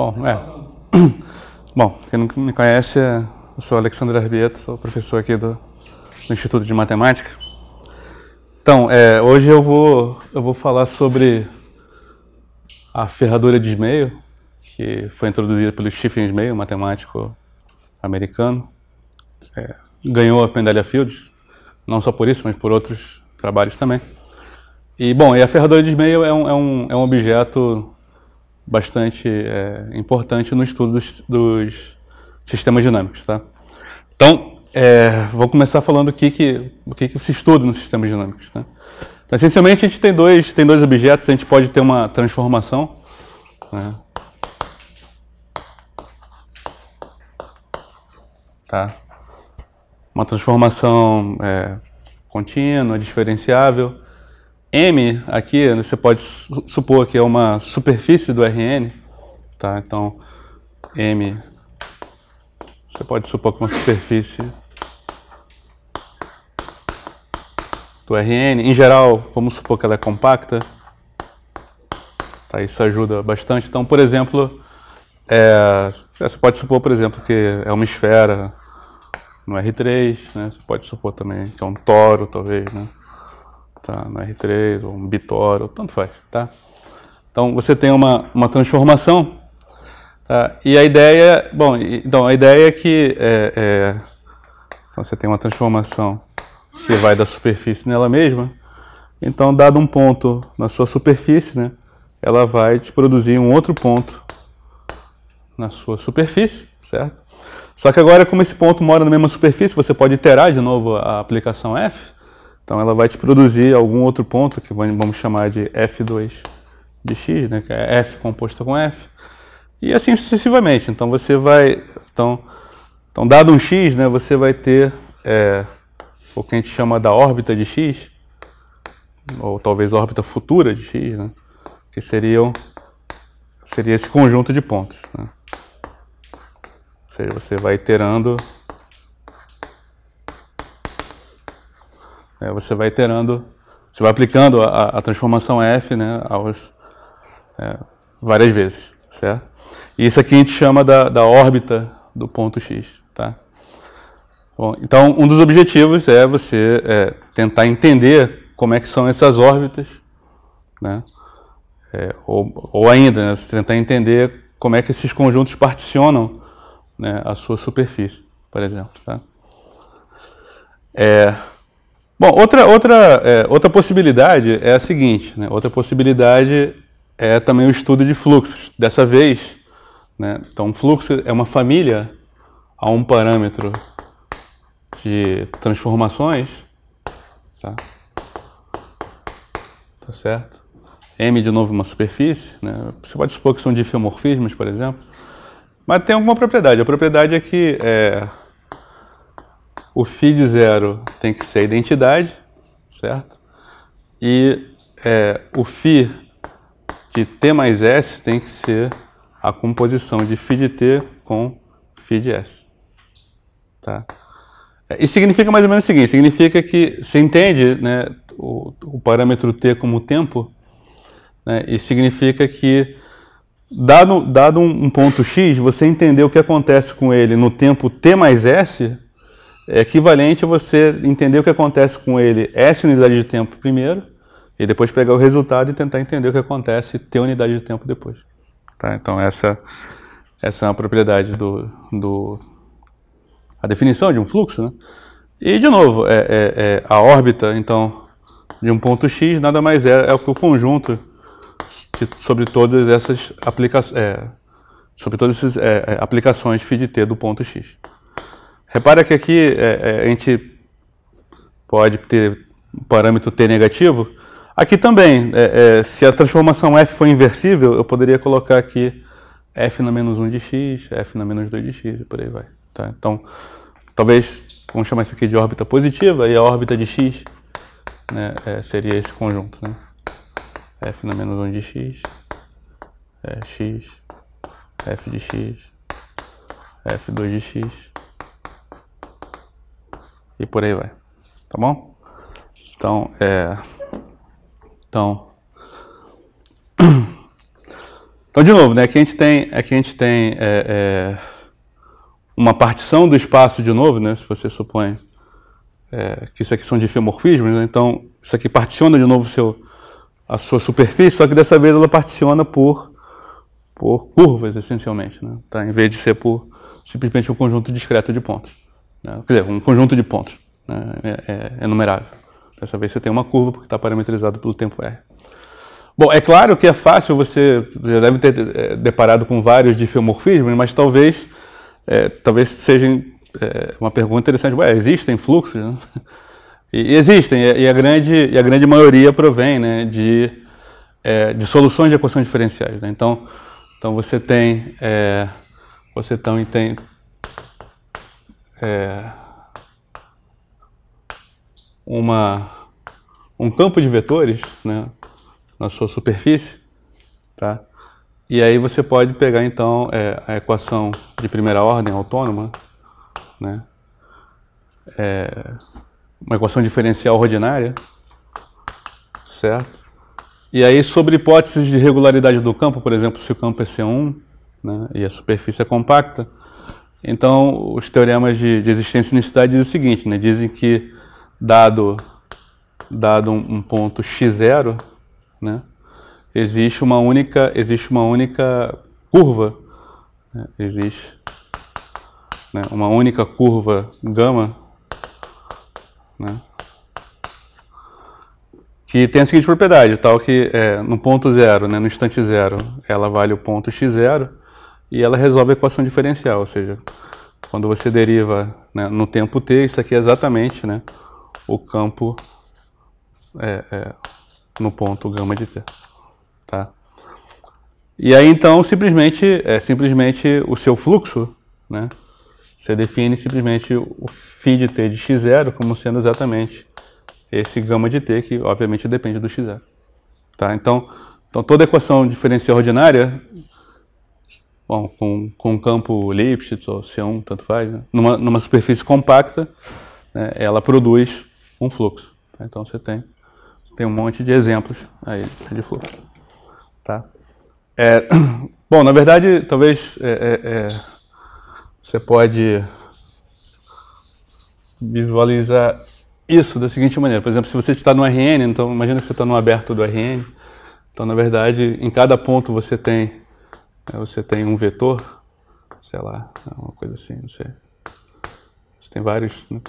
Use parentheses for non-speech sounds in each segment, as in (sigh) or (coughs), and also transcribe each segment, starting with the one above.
Bom, é. (clears throat) Bom, quem não me conhece, eu sou Alexandre Arbieto, sou professor aqui do, do Instituto de Matemática. Então, é, hoje eu vou, eu vou falar sobre a ferradura de Ismail, que foi introduzida pelo Stephen Ismail, matemático americano. É, ganhou a medalha Fields, não só por isso, mas por outros trabalhos também. E, bom, e a ferradura de Ismail é um, é um, é um objeto bastante é, importante no estudo dos, dos sistemas dinâmicos. Tá? Então, é, vou começar falando o que, que, o que, que se estuda nos sistemas dinâmicos. Né? Então, essencialmente, a gente tem dois, tem dois objetos, a gente pode ter uma transformação. Né? Tá? Uma transformação é, contínua, diferenciável. M aqui, você pode supor que é uma superfície do RN, tá? Então, M, você pode supor que é uma superfície do RN. Em geral, vamos supor que ela é compacta, tá? Isso ajuda bastante. Então, por exemplo, é, você pode supor, por exemplo, que é uma esfera no R3, né? Você pode supor também que é um toro, talvez, né? tá? na R3, ou um bitoro ou tanto faz. Tá? Então você tem uma, uma transformação. Tá? E a ideia, bom, então a ideia é que é, é, então você tem uma transformação que vai da superfície nela mesma. Então, dado um ponto na sua superfície, né, ela vai te produzir um outro ponto na sua superfície, certo? Só que agora, como esse ponto mora na mesma superfície, você pode iterar de novo a aplicação f então ela vai te produzir algum outro ponto que vamos chamar de F2 de x, né, que é F composto com F, e assim sucessivamente. Então você vai, então, então dado um x, né, você vai ter é, o que a gente chama da órbita de x, ou talvez órbita futura de x, né, que seriam seria esse conjunto de pontos. Né. Ou seja, você vai iterando né, você vai iterando, você vai aplicando a, a transformação F né, aos, é, várias vezes, certo? E isso aqui a gente chama da, da órbita do ponto X, tá? Bom, então, um dos objetivos é você é, tentar entender como é que são essas órbitas, né? É, ou, ou, ainda, né, você tentar entender como é que esses conjuntos particionam né, a sua superfície, por exemplo. Tá? É, Bom, outra, outra, é, outra possibilidade é a seguinte, né? outra possibilidade é também o estudo de fluxos. Dessa vez, né? então fluxo é uma família a um parâmetro de transformações, tá? tá certo? M de novo uma superfície, né? você pode supor que são difeomorfismos, por exemplo, mas tem alguma propriedade. A propriedade é que é, o phi de zero tem que ser a identidade, certo? E é, o phi de t mais s tem que ser a composição de phi de t com phi de s. Tá? Isso é, significa mais ou menos o seguinte, significa que você entende né, o, o parâmetro t como tempo, né, e significa que dado, dado um ponto x, você entender o que acontece com ele no tempo t mais s, é equivalente a você entender o que acontece com ele essa unidade de tempo primeiro, e depois pegar o resultado e tentar entender o que acontece e ter unidade de tempo depois. Tá? Então essa, essa é uma propriedade do, do... a definição de um fluxo. Né? E de novo, é, é, é a órbita então de um ponto x nada mais é, é o que o conjunto de, sobre todas essas aplicações, é, sobre todas essas é, é, aplicações φ de t do ponto x. Repara que aqui é, é, a gente pode ter um parâmetro t negativo. Aqui também, é, é, se a transformação f for inversível, eu poderia colocar aqui f na menos 1 de x, f na menos 2 de x, e por aí vai. Tá? Então, talvez, vamos chamar isso aqui de órbita positiva, e a órbita de x né, é, seria esse conjunto, né? f na menos 1 de x, é, x, f de x, f2 de x, e por aí vai. Tá bom? Então, é. Então. (clears throat) Então, de novo, né? Aqui a gente tem, aqui a gente tem é, é, uma partição do espaço, de novo, né? Se você supõe é, que isso aqui são difeomorfismos, né? então isso aqui particiona de novo seu, a sua superfície, só que dessa vez ela particiona por, por curvas, essencialmente, né? tá? em vez de ser por simplesmente um conjunto discreto de pontos. Né? Quer dizer, um conjunto de pontos né? é, é, é numerável. Dessa vez você tem uma curva porque está parametrizado pelo tempo R. Bom, é claro que é fácil, você já deve ter é, deparado com vários difeomorfismos, mas talvez, é, talvez seja é, uma pergunta interessante. Ué, existem fluxos? Né? E, existem, e a, grande, e a grande maioria provém né, de, é, de soluções de equações diferenciais. Né? Então, então você tem, é, você então tem, tem, é, uma, um campo de vetores né, na sua superfície, tá? e aí você pode pegar então é, a equação de primeira ordem autônoma, né, é, uma equação diferencial ordinária, certo? E aí, sobre hipóteses de regularidade do campo, por exemplo, se o campo é C1 né, e a superfície é compacta, então, os teoremas de, de existência e unicidade dizem o seguinte, né? dizem que dado, dado um, um ponto x0, né? existe uma única, existe uma única curva, né? existe né? uma única curva gama, né? que tem a seguinte propriedade, tal que é, no ponto zero, né, no instante zero, ela vale o ponto x0, e ela resolve a equação diferencial, ou seja, quando você deriva né, no tempo t, isso aqui é exatamente né, o campo é, é, no ponto gama de t. Tá? E aí então simplesmente, é, simplesmente o seu fluxo, né, você define simplesmente o φ de t de x0 como sendo exatamente esse gama de t, que obviamente depende do x0. Tá? Então, então toda equação diferencial ordinária bom, com, com um campo Lipschitz ou C1, tanto faz, né? numa, numa superfície compacta, né, ela produz um fluxo. Tá? Então você tem, tem um monte de exemplos aí de fluxo. Tá? É, (clears throat) bom, na verdade, talvez é, é, é, você pode visualizar isso da seguinte maneira. Por exemplo, se você está no RN, então imagina que você está no aberto do RN. Então, na verdade, em cada ponto você tem você tem um vetor, sei lá, é uma coisa assim, não sei. Você tem vários. Né,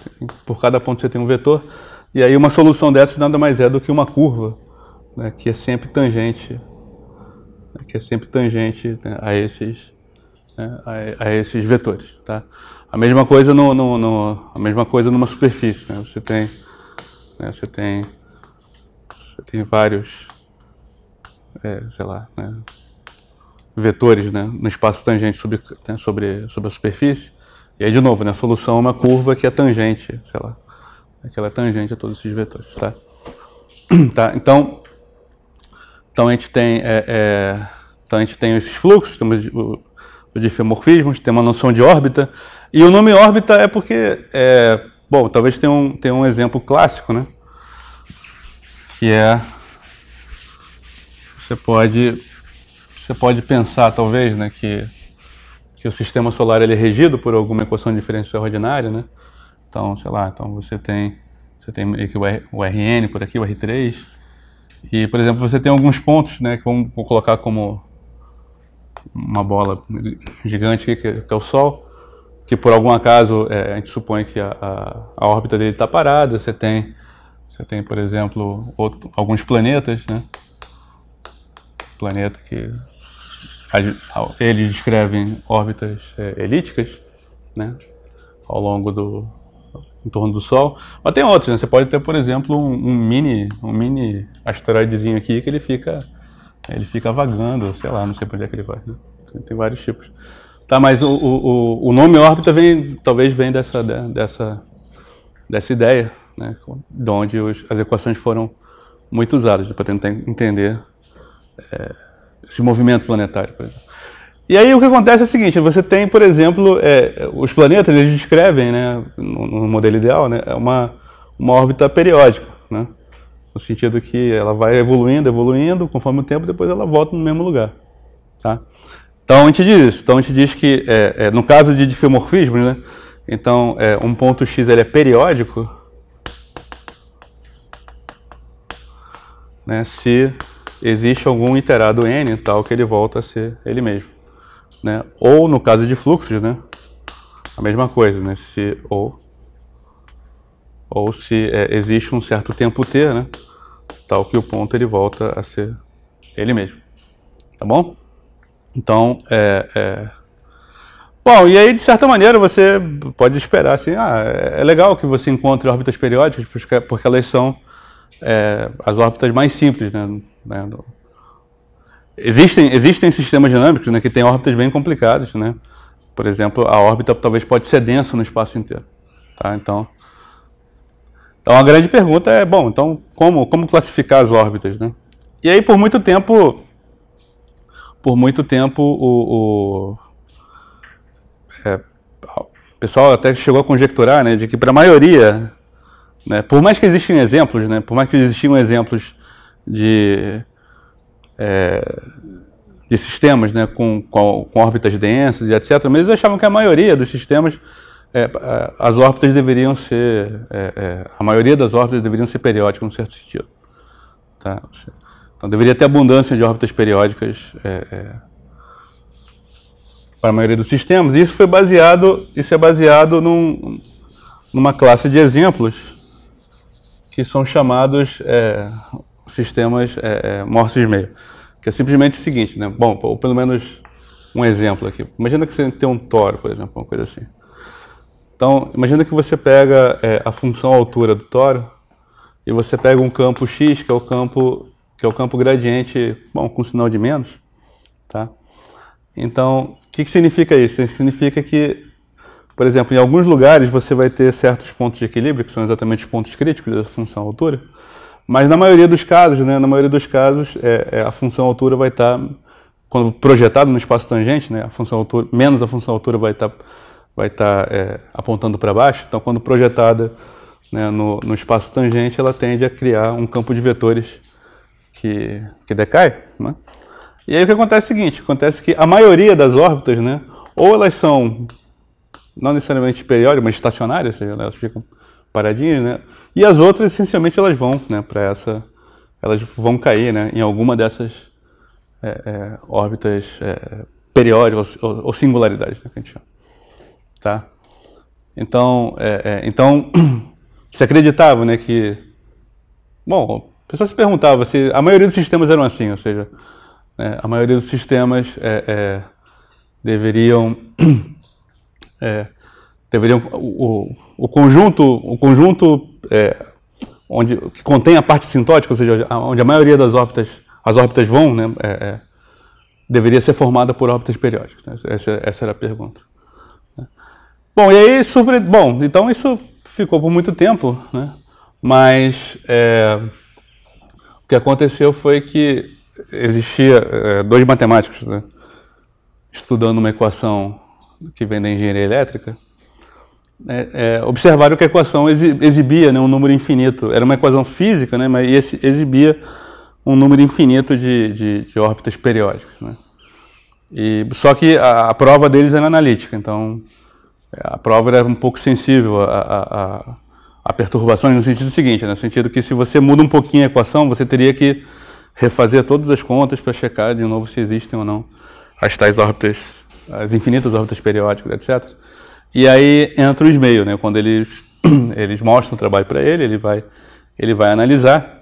por cada ponto você tem um vetor. E aí uma solução dessa nada mais é do que uma curva, né, que é sempre tangente, né, que é sempre tangente né, a esses né, a, a, esses vetores, tá? A mesma coisa no, no, no a mesma coisa numa superfície, né? Você tem você tem você tem vários é, sei lá, né? vetores né, no espaço tangente sobre, né, sobre, sobre a superfície. E aí, de novo, né, a solução é uma curva que é tangente, sei lá, aquela é tangente a todos esses vetores, tá? (clears throat) tá? Então, então a gente tem, é, é, então a gente tem esses fluxos, temos o, o difeomorfismo, tem uma noção de órbita, e o nome órbita é porque, é, bom, talvez tenha um, tenha um exemplo clássico, né? Que é, você pode você pode pensar, talvez, né, que, que o sistema solar ele é regido por alguma equação de diferencial ordinária, né? Então, sei lá, então você tem, você tem o, o Rn por aqui, o R3, e, por exemplo, você tem alguns pontos, né, que vamos colocar como uma bola gigante aqui, que, que é o Sol, que por algum acaso é, a gente supõe que a, a, a órbita dele está parada, você tem, você tem, por exemplo, outro, alguns planetas, né? Planeta que eles descrevem órbitas é, elípticas, né, ao longo do em torno do Sol, mas tem outros, né? Você pode ter, por exemplo, um, um mini, um mini asteroidezinho aqui que ele fica, ele fica vagando, sei lá, não sei para onde é que ele vai. Né? Tem vários tipos. Tá, mas o, o, o nome órbita vem, talvez vem dessa, dessa, dessa ideia, né? De onde os, as equações foram muito usadas para tentar entender. É, esse movimento planetário, por exemplo. E aí o que acontece é o seguinte: você tem, por exemplo, é, os planetas eles descrevem, né, no, no, modelo ideal, né, é uma uma órbita periódica, né, no sentido que ela vai evoluindo, evoluindo, conforme o tempo, depois ela volta no mesmo lugar, tá? Então a gente diz isso. Então a gente diz que, é, é, no caso de difeomorfismo, né, então é, um ponto x ele é periódico, né, se existe algum iterado n tal que ele volta a ser ele mesmo. Né? Ou no caso de fluxos, né? a mesma coisa, né? se ou, ou se é, existe um certo tempo t, né? tal que o ponto ele volta a ser ele mesmo. Tá bom? Então, é, é... Bom, e aí de certa maneira você pode esperar assim, ah, é legal que você encontre órbitas periódicas porque elas são é, as órbitas mais simples, né? Né? Existem, existem sistemas dinâmicos né, que têm órbitas bem complicadas. Né? Por exemplo, a órbita talvez pode ser densa no espaço inteiro. Tá? Então, então, a grande pergunta é, bom, então como, como classificar as órbitas? Né? E aí, por muito tempo, por muito tempo, o, o, é, pessoal até chegou a conjecturar né, de que para a maioria, né, por mais que existem exemplos, né, por mais que existiam exemplos de, é, de sistemas né, com, com, com, órbitas densas e etc. Mas eles achavam que a maioria dos sistemas, é, é as órbitas deveriam ser, é, é, a maioria das órbitas deveriam ser periódicas, num certo sentido. Tá? Então deveria ter abundância de órbitas periódicas é, para a maioria dos sistemas. E isso foi baseado, isso é baseado num, numa classe de exemplos que são chamados sistemas é, é, meio. Que é simplesmente o seguinte, né? Bom, ou pelo menos um exemplo aqui. Imagina que você tem um toro, por exemplo, uma coisa assim. Então, imagina que você pega é, a função altura do toro e você pega um campo x, que é o campo que é o campo gradiente, bom, com sinal de menos, tá? Então, o que, que significa isso? isso? Significa que, por exemplo, em alguns lugares você vai ter certos pontos de equilíbrio, que são exatamente os pontos críticos da função altura, mas na maioria dos casos, né, na maioria dos casos, é, é, a função altura vai estar, tá, quando projetado no espaço tangente, né, a função altura, menos a função altura vai estar tá, vai tá, é, apontando para baixo. Então, quando projetada né, no, no, espaço tangente, ela tende a criar um campo de vetores que, que decai. Né? E aí o que acontece é o seguinte, acontece que a maioria das órbitas, né, ou elas são não necessariamente periódicas, mas estacionárias, ou seja, elas ficam paradinhas, né? E as outras, essencialmente, elas vão né, para essa. Elas vão cair né, em alguma dessas é, é, órbitas é, periódicas ou, ou, singularidades, né, que a gente chama. Tá? Então, é, é, então (clears throat) se acreditava né, que. Bom, o pessoal se perguntava se. A maioria dos sistemas eram assim, ou seja, né, a maioria dos sistemas é, deveriam. (clears throat) deveriam o, o, o conjunto, o conjunto é, onde, que contém a parte sintótica, ou seja, onde a maioria das órbitas, as órbitas vão, né, é, é deveria ser formada por órbitas periódicas. Né? Essa, essa, era a pergunta. Né? Bom, e aí, sobre, bom, então isso ficou por muito tempo, né? mas é, o que aconteceu foi que existia é, dois matemáticos né? estudando uma equação que vem da engenharia elétrica, né, é, é, observaram que a equação exibia né, um número infinito. Era uma equação física, né, mas exibia um número infinito de, de, de órbitas periódicas. Né? E, só que a, a, prova deles era analítica, então a prova era um pouco sensível a, a, a perturbações no sentido seguinte, né, no sentido que se você muda um pouquinho a equação, você teria que refazer todas as contas para checar de novo se existem ou não as tais órbitas, as infinitas órbitas periódicas, etc. E aí entra o Esmeio, né? Quando eles, (clears throat) eles mostram o trabalho para ele, ele vai, ele vai analisar,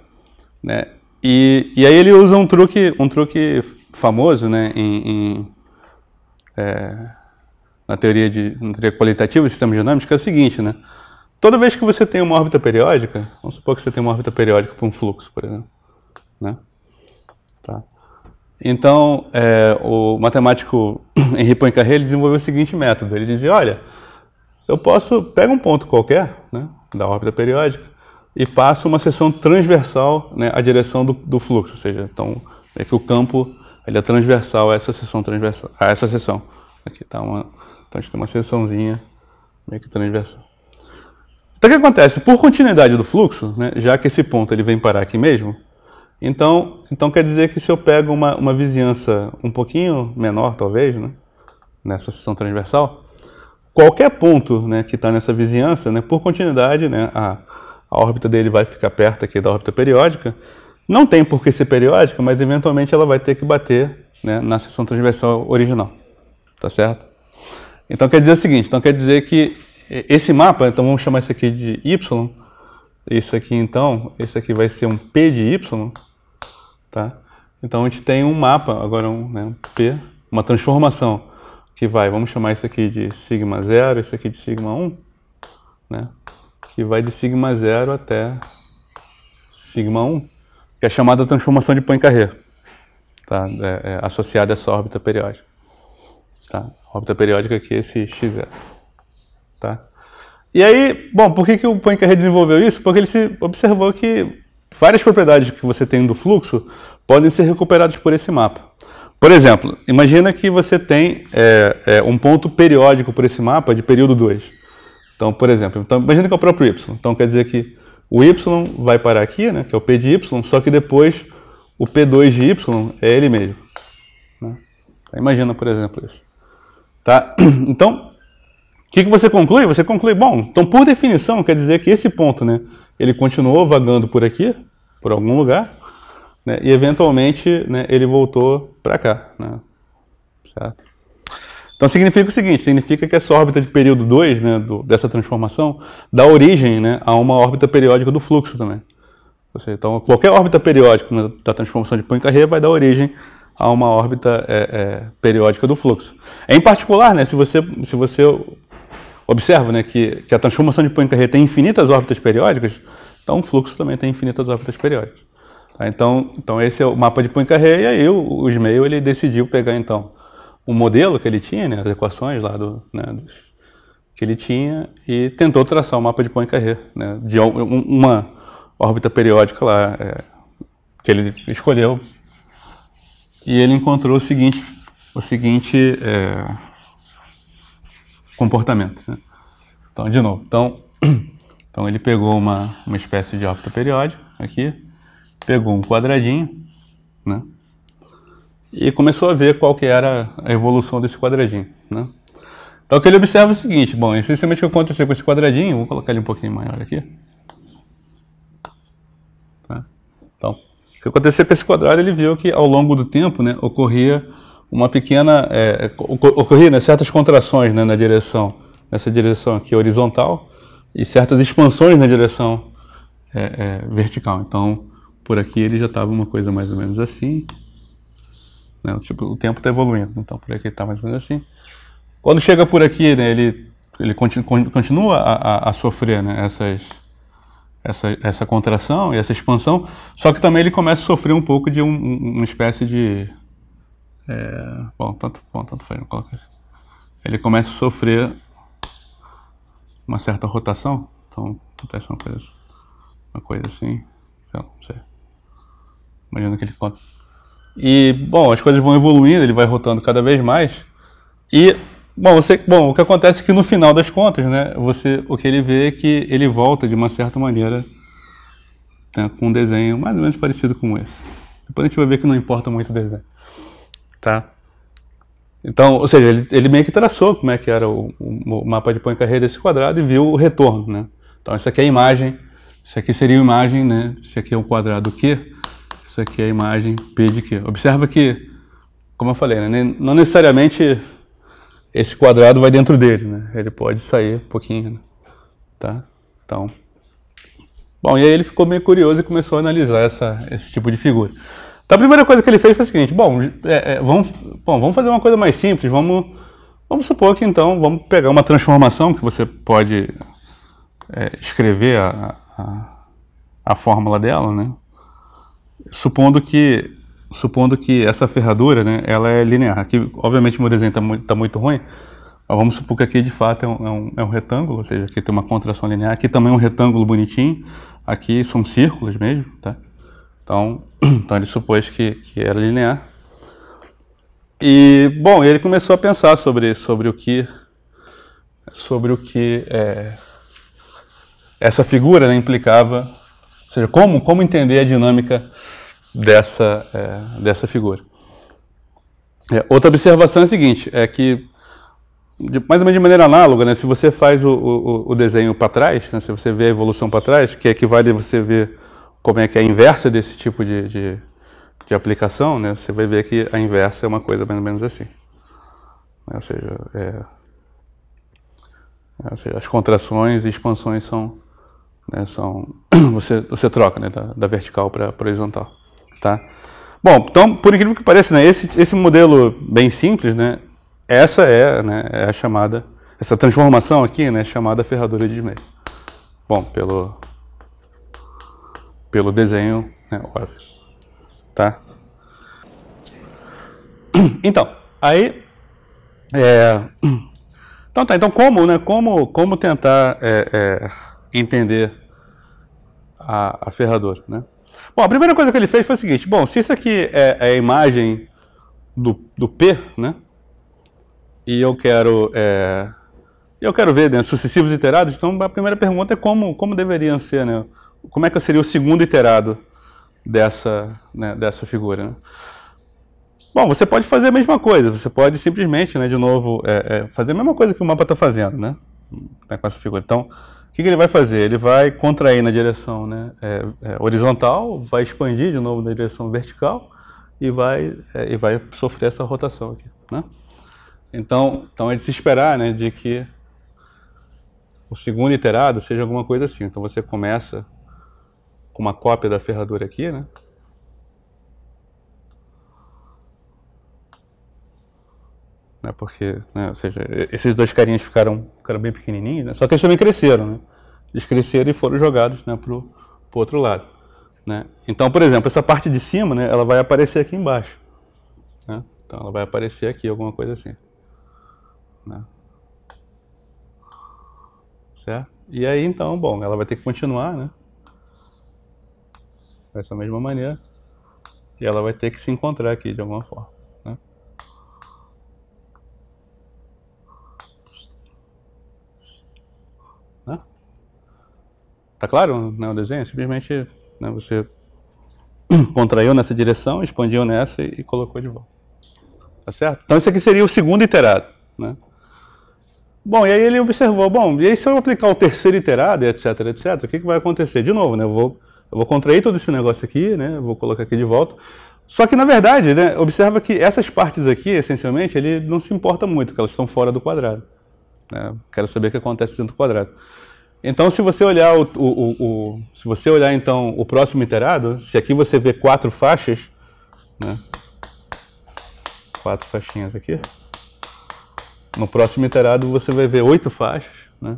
né? E, e aí ele usa um truque, um truque famoso, né? Em, em é, na teoria de na teoria qualitativa do sistema dinâmico, que é o seguinte, né? Toda vez que você tem uma órbita periódica, vamos supor que você tem uma órbita periódica para um fluxo, por exemplo, né? Tá. Então, é, o matemático (clears throat) Henri Poincaré ele desenvolveu o seguinte método. Ele dizia, olha, eu posso, pega um ponto qualquer, né, da órbita periódica, e passa uma seção transversal né, à direção do, do, fluxo, ou seja, então é que o campo ele é transversal a essa seção transversal, a essa seção. Aqui está uma, então a gente tem uma seçãozinha meio que transversal. Então o que acontece? Por continuidade do fluxo, né, já que esse ponto ele vem parar aqui mesmo, então, então quer dizer que se eu pego uma, uma vizinhança um pouquinho menor, talvez, né, nessa seção transversal, qualquer ponto né, que está nessa vizinhança, né, por continuidade, né, a, a órbita dele vai ficar perto aqui da órbita periódica. Não tem por que ser periódica, mas eventualmente ela vai ter que bater né, na seção transversal original. Tá certo? Então quer dizer o seguinte, então quer dizer que esse mapa, então vamos chamar isso aqui de Y, isso aqui então, esse aqui vai ser um P de Y, tá? Então a gente tem um mapa, agora um, né, um P, uma transformação que vai, vamos chamar isso aqui de sigma 0, isso aqui de sigma 1, um, né? que vai de sigma 0 até sigma 1, um, que é chamada transformação de Poincaré, tá? É, é, associada a essa órbita periódica. Tá? A órbita periódica aqui é esse x0. Tá? E aí, bom, por que, que o Poincaré desenvolveu isso? Porque ele se observou que várias propriedades que você tem do fluxo podem ser recuperadas por esse mapa. Por exemplo, imagina que você tem é, é, um ponto periódico por esse mapa de período 2. Então, por exemplo, então, imagina que é o próprio y. Então, quer dizer que o y vai parar aqui, né, que é o p de y, só que depois o p2 de y é ele mesmo. Né? Então, imagina, por exemplo, isso. Tá? (clears throat) Então, o que, que você conclui? Você conclui, bom, então por definição quer dizer que esse ponto, né, ele continuou vagando por aqui, por algum lugar, né? E eventualmente né, ele voltou para cá. Né? Certo? Então significa o seguinte: significa que essa órbita de período 2 né, dessa transformação dá origem né, a uma órbita periódica do fluxo também. Ou Seja, então qualquer órbita periódica né, da transformação de Poincaré vai dar origem a uma órbita é, é, periódica do fluxo. É em particular, né, se você, se você observa né, que, que a transformação de Poincaré tem infinitas órbitas periódicas, então o fluxo também tem infinitas órbitas periódicas. Tá? Então, então esse é o mapa de Poincaré e aí o, o Ismael ele decidiu pegar então o modelo que ele tinha, né, as equações lá do, né, desse, que ele tinha e tentou traçar o mapa de Poincaré, né, de um, uma órbita periódica lá é, que ele escolheu e ele encontrou o seguinte, o seguinte é, comportamento. Né? Então, de novo, então, (clears throat) então ele pegou uma, uma espécie de órbita periódica aqui pegou um quadradinho, né? E começou a ver qual que era a evolução desse quadradinho, né? Então o que ele observa é o seguinte, bom, essencialmente o que aconteceu com esse quadradinho, vou colocar ele um pouquinho maior aqui. Tá? Então, o que aconteceu com esse quadrado, ele viu que ao longo do tempo, né, ocorria uma pequena, é, ocorria né, certas contrações né, na direção, nessa direção aqui horizontal, e certas expansões na direção é, é, vertical. Então, por aqui ele já estava uma coisa mais ou menos assim. Né? Tipo, o tempo está evoluindo, então por aqui ele está mais ou menos assim. Quando chega por aqui, né, ele, ele continu, continua a, a, a sofrer né, essas, essa, essa contração e essa expansão, só que também ele começa a sofrer um pouco de um, uma espécie de. É, bom, tanto, bom, tanto faz, não coloca assim. Ele começa a sofrer uma certa rotação, então acontece uma coisa, uma coisa assim, não sei imagina que ele E, bom, as coisas vão evoluindo, ele vai rotando cada vez mais. E, bom, você, bom, o que acontece é que no final das contas, né, você, o que ele vê é que ele volta de uma certa maneira né, com um desenho mais ou menos parecido com esse. Depois a gente vai ver que não importa muito o desenho. Tá? Então, ou seja, ele, ele meio que traçou como é que era o, o mapa de Poincaré desse quadrado e viu o retorno, né? Então, essa aqui é a imagem, isso aqui seria a imagem, né? Isso aqui é o quadrado Q, isso aqui é a imagem P de Q. Observa que, como eu falei, né, não necessariamente esse quadrado vai dentro dele, né? Ele pode sair um pouquinho, né? tá? Então, bom, e aí ele ficou meio curioso e começou a analisar essa, esse tipo de figura. Então a primeira coisa que ele fez foi o seguinte: bom, é, é, vamos, bom, vamos fazer uma coisa mais simples. Vamos, vamos supor que então vamos pegar uma transformação que você pode é, escrever a, a, a, fórmula dela, né? Supondo que supondo que essa ferradura, né, ela é linear. Aqui, obviamente, meu desenho está muito, tá muito ruim. Mas vamos supor que aqui, de fato, é um, é um, é um retângulo, ou seja, aqui tem uma contração linear. Aqui também é um retângulo bonitinho. Aqui são círculos mesmo, tá? Então, (clears throat) então ele supôs que, que era linear. E, bom, ele começou a pensar sobre, sobre o que... Sobre o que é, essa figura né, implicava ou seja, como, como entender a dinâmica dessa, é, dessa figura. É, outra observação é a seguinte, é que, de, mais ou menos de maneira análoga, né, se você faz o, o, o desenho para trás, né, se você vê a evolução para trás, que é equivale a você ver como é que é a inversa desse tipo de, de, de aplicação, né, você vai ver que a inversa é uma coisa mais ou menos assim. Né, ou seja, é, é, ou seja as contrações e expansões são né? São, (clears throat) você, você troca né? da, da vertical para horizontal. Tá? Bom, então, por incrível que pareça, né? esse, esse modelo bem simples, né? essa é, né? é a chamada, essa transformação aqui né? chamada ferradura de Smith Bom, pelo, pelo desenho, né? óbvio. Tá? (clears throat) Então, aí é, (clears throat) então tá, então como, né, como, como tentar é, é, entender a, a ferradura, né? Bom, a primeira coisa que ele fez foi o seguinte, bom, se isso aqui é, é a imagem do, do P, né? E eu quero, é, eu quero ver né, sucessivos iterados, então a primeira pergunta é como, como deveriam ser, né? Como é que seria o segundo iterado dessa, né, dessa figura, né? Bom, você pode fazer a mesma coisa, você pode simplesmente, né, de novo, é, é fazer a mesma coisa que o mapa está fazendo, né? né? Com essa figura. Então, que, que ele vai fazer? Ele vai contrair na direção né, é, é, horizontal, vai expandir de novo na direção vertical e vai, é, e vai sofrer essa rotação aqui. Né? Então, então é de se esperar né, de que o segundo iterado seja alguma coisa assim. Então você começa com uma cópia da ferradura aqui, né? né porque, né, ou seja, esses dois carinhas ficaram, ficaram bem pequenininhos, né? só que eles também cresceram, né? eles cresceram e foram jogados né, para o outro lado. Né? Então, por exemplo, essa parte de cima, né, ela vai aparecer aqui embaixo. Né? Então, ela vai aparecer aqui, alguma coisa assim. Né? Certo? E aí, então, bom, ela vai ter que continuar, né? Dessa mesma maneira. E ela vai ter que se encontrar aqui de alguma forma. Tá claro né, o desenho? Simplesmente né, você (clears throat) contraiu nessa direção, expandiu nessa e, e, colocou de volta. Tá certo? Então, esse aqui seria o segundo iterado. Né? Bom, e aí ele observou, bom, e aí se eu aplicar o terceiro iterado, etc, etc, o que, que vai acontecer? De novo, né, eu vou, eu vou contrair todo esse negócio aqui, né, vou colocar aqui de volta. Só que, na verdade, né, observa que essas partes aqui, essencialmente, ele não se importa muito, que elas estão fora do quadrado. Né? Quero saber o que acontece dentro do quadrado. Então, se você olhar o, o, o, o, se você olhar então o próximo iterado, se aqui você vê quatro faixas, né? Quatro faixinhas aqui. No próximo iterado você vai ver oito faixas, né?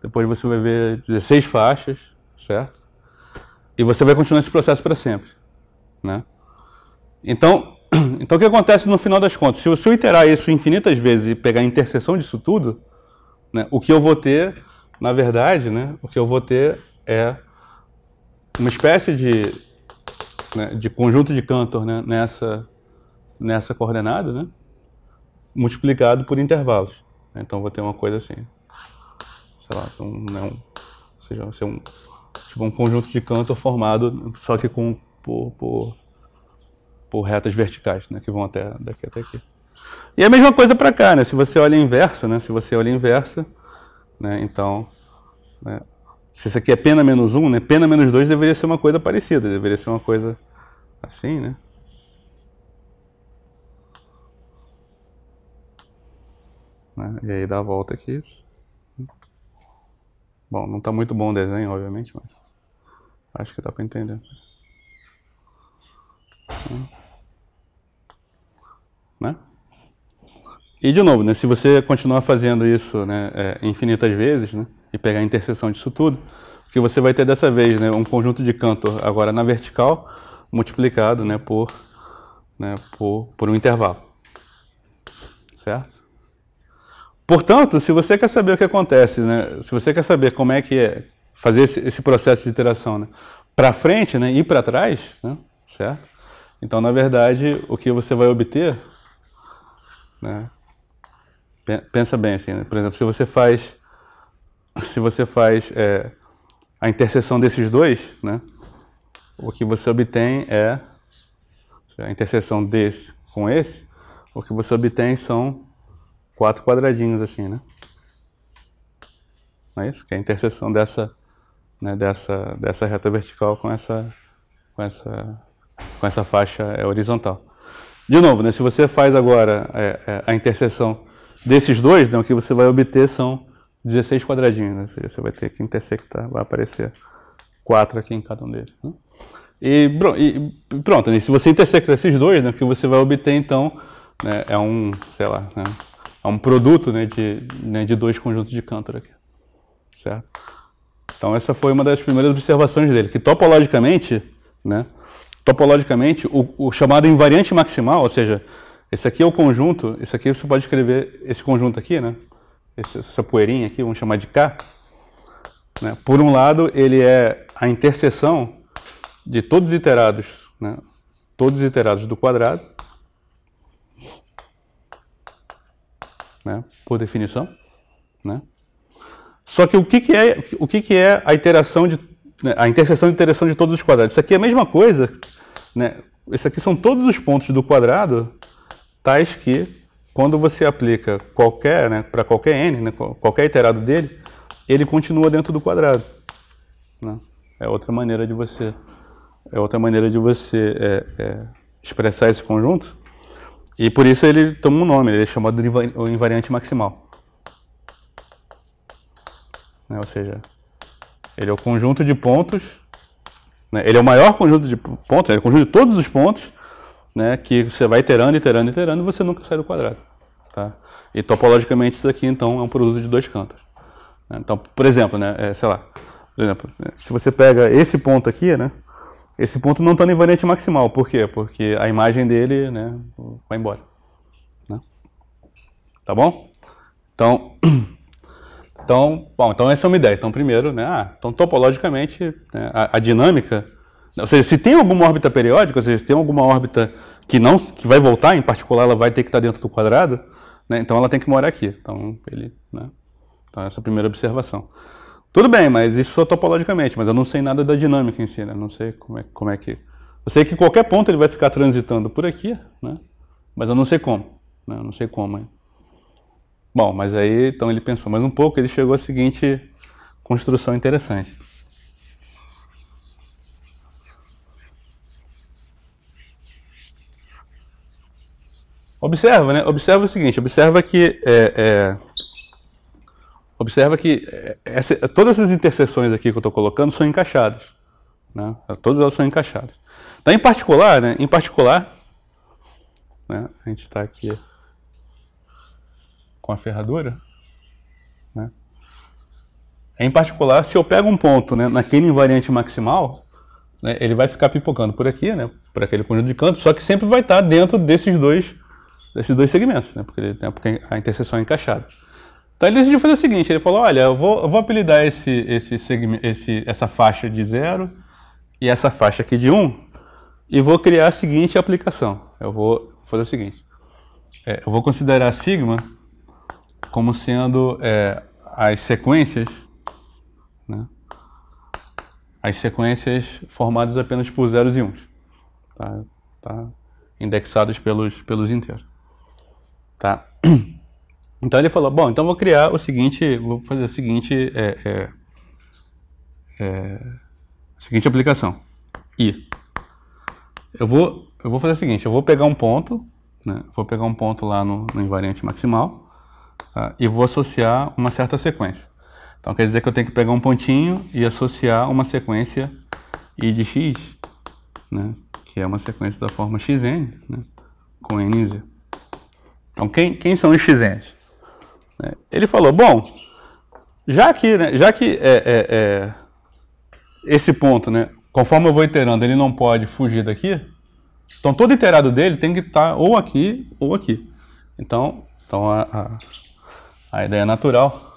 Depois você vai ver 16 faixas, certo? E você vai continuar esse processo para sempre, né? Então, (clears throat) então o que acontece no final das contas? Se eu, iterar isso infinitas vezes e pegar a interseção disso tudo, né, o que eu vou ter na verdade, né, o que eu vou ter é uma espécie de, né, de conjunto de Cantor né, nessa, nessa coordenada, né, multiplicado por intervalos. Então vou ter uma coisa assim, sei lá, um, né, um, seja, um, tipo um conjunto de Cantor formado, só que com, por, por, por retas verticais, né, que vão até daqui até aqui. E a mesma coisa para cá, né? Se você olha inversa, né? Se você olha inversa, né? Então, né? se isso aqui é pena menos 1, né? pena menos 2 deveria ser uma coisa parecida, deveria ser uma coisa assim, né? Né? E aí dá a volta aqui. Bom, não está muito bom o desenho, obviamente, mas acho que dá para entender. Né? E de novo, né, se você continuar fazendo isso né, é, infinitas vezes né, e pegar a interseção disso tudo, o que você vai ter dessa vez né, um conjunto de Cantor agora na vertical multiplicado né, por, né, por, por um intervalo. Certo? Portanto, se você quer saber o que acontece, né, se você quer saber como é que é fazer esse, esse processo de iteração né, para frente né, e para trás, né, certo? Então, na verdade, o que você vai obter né, Pensa bem assim, né? por exemplo, se você faz se você faz é, a interseção desses dois, né? O que você obtém é a interseção desse com esse, o que você obtém são quatro quadradinhos assim, né? Não é isso? Que é a interseção dessa, né, dessa, dessa reta vertical com essa, com essa, com essa faixa é, horizontal. De novo, né, se você faz agora é, é, a interseção Desses dois, né, o que você vai obter são 16 quadradinhos, né? seja, você vai ter que intersectar, vai aparecer 4 aqui em cada um deles. Né? E, e, pronto, né? se você interseca esses dois, né, o que você vai obter então né, é um, sei lá, né, é um produto né, de, né, de dois conjuntos de Cantor aqui, certo? Então essa foi uma das primeiras observações dele, que topologicamente, né, topologicamente o, o chamado invariante maximal, ou seja, esse aqui é o conjunto, esse aqui você pode escrever esse conjunto aqui, né? Esse, essa poeirinha aqui, vamos chamar de K. Né? Por um lado, ele é a interseção de todos os iterados, né? todos os iterados do quadrado, né? por definição. Né? Só que o que, que é o que, que é a iteração de né? a interseção de interação de todos os quadrados? Isso aqui é a mesma coisa, né? Isso aqui são todos os pontos do quadrado tais que quando você aplica qualquer, né, para qualquer n, né, qualquer iterado dele, ele continua dentro do quadrado. Né? É outra maneira de você, é outra maneira de você é, é, expressar esse conjunto. E por isso ele toma um nome, ele é chamado de invariante maximal. Né? Ou seja, ele é o conjunto de pontos, né? ele é o maior conjunto de pontos, é o conjunto de todos os pontos né, que você vai iterando, iterando, iterando e você nunca sai do quadrado. Tá? E topologicamente isso daqui então é um produto de dois cantos. Né? Então, por exemplo, né, é, sei lá, por exemplo, né, se você pega esse ponto aqui, né, esse ponto não está no invariante maximal. Por quê? Porque a imagem dele né, vai embora. Né? Tá bom? Então, (clears throat) então, bom, então essa é uma ideia. Então, primeiro, né, ah, então topologicamente né, a, a dinâmica ou seja, se tem alguma órbita periódica, ou seja, se tem alguma órbita que não que vai voltar, em particular, ela vai ter que estar dentro do quadrado, né? então ela tem que morar aqui. Então, ele, né? então, essa é a primeira observação. Tudo bem, mas isso só topologicamente, mas eu não sei nada da dinâmica em si, né? não sei como é, como é que... Eu sei que qualquer ponto ele vai ficar transitando por aqui, né? mas eu não sei como. Né? Eu não sei como. Hein? Bom, mas aí então ele pensou mais um pouco, ele chegou à seguinte construção interessante. Observa, né? Observa o seguinte, observa que é, é, observa que é, essa, todas essas interseções aqui que eu estou colocando são encaixadas, né? Todas elas são encaixadas. Então, em particular, né? Em particular, né? A gente está aqui com a ferradura, né? Em particular, se eu pego um ponto, né? Naquele invariante maximal, né? Ele vai ficar pipocando por aqui, né? Por aquele conjunto de cantos, só que sempre vai estar tá dentro desses dois desses dois segmentos, né? porque ele né? tem a interseção é encaixada. Então ele decidiu fazer o seguinte, ele falou, olha, eu vou, eu vou apelidar esse, esse, segmento, esse, essa faixa de zero e essa faixa aqui de 1 um, e vou criar a seguinte aplicação. Eu vou fazer o seguinte, é, eu vou considerar sigma como sendo é, as sequências, né? as sequências formadas apenas por zeros e uns, tá? tá? indexados pelos, pelos inteiros. Tá? (clears throat) Então ele falou: bom, então vou criar o seguinte, vou fazer a seguinte, é, é, é, a seguinte aplicação. I. Eu vou, eu vou fazer o seguinte: eu vou pegar um ponto, né, vou pegar um ponto lá no, no invariante maximal tá, e vou associar uma certa sequência. Então quer dizer que eu tenho que pegar um pontinho e associar uma sequência i de x, né, que é uma sequência da forma xn, né, com nz. Então, quem, quem são os XNs? Né? Ele falou: bom, já que, né, já que é, é, é, esse ponto, né, conforme eu vou iterando, ele não pode fugir daqui, então todo iterado dele tem que estar tá ou aqui ou aqui. Então, então a, a, a ideia natural.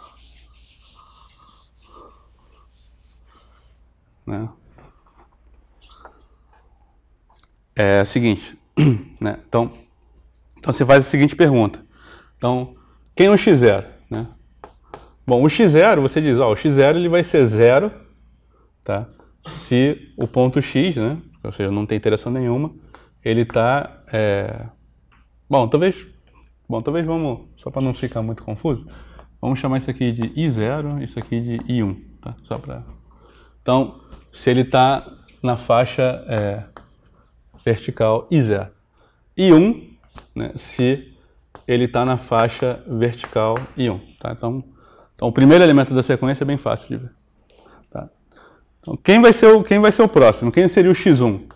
Né, é a seguinte. (clears throat) Né, então, então você faz a seguinte pergunta. Então, quem é o x0? Né? Bom, o x0, você diz, ó, o x0 ele vai ser zero, tá? se o ponto x, né? ou seja, não tem interação nenhuma, ele está... É... Bom, talvez... Bom, talvez vamos, só para não ficar muito confuso, vamos chamar isso aqui de I0, isso aqui de I1, tá? Só para... Então, se ele está na faixa é, vertical I0. I1 né, se ele está na faixa vertical I1. Tá? Então, então, o primeiro elemento da sequência é bem fácil de ver. Tá? Então, quem vai, ser o, quem vai ser o próximo? Quem seria o x1?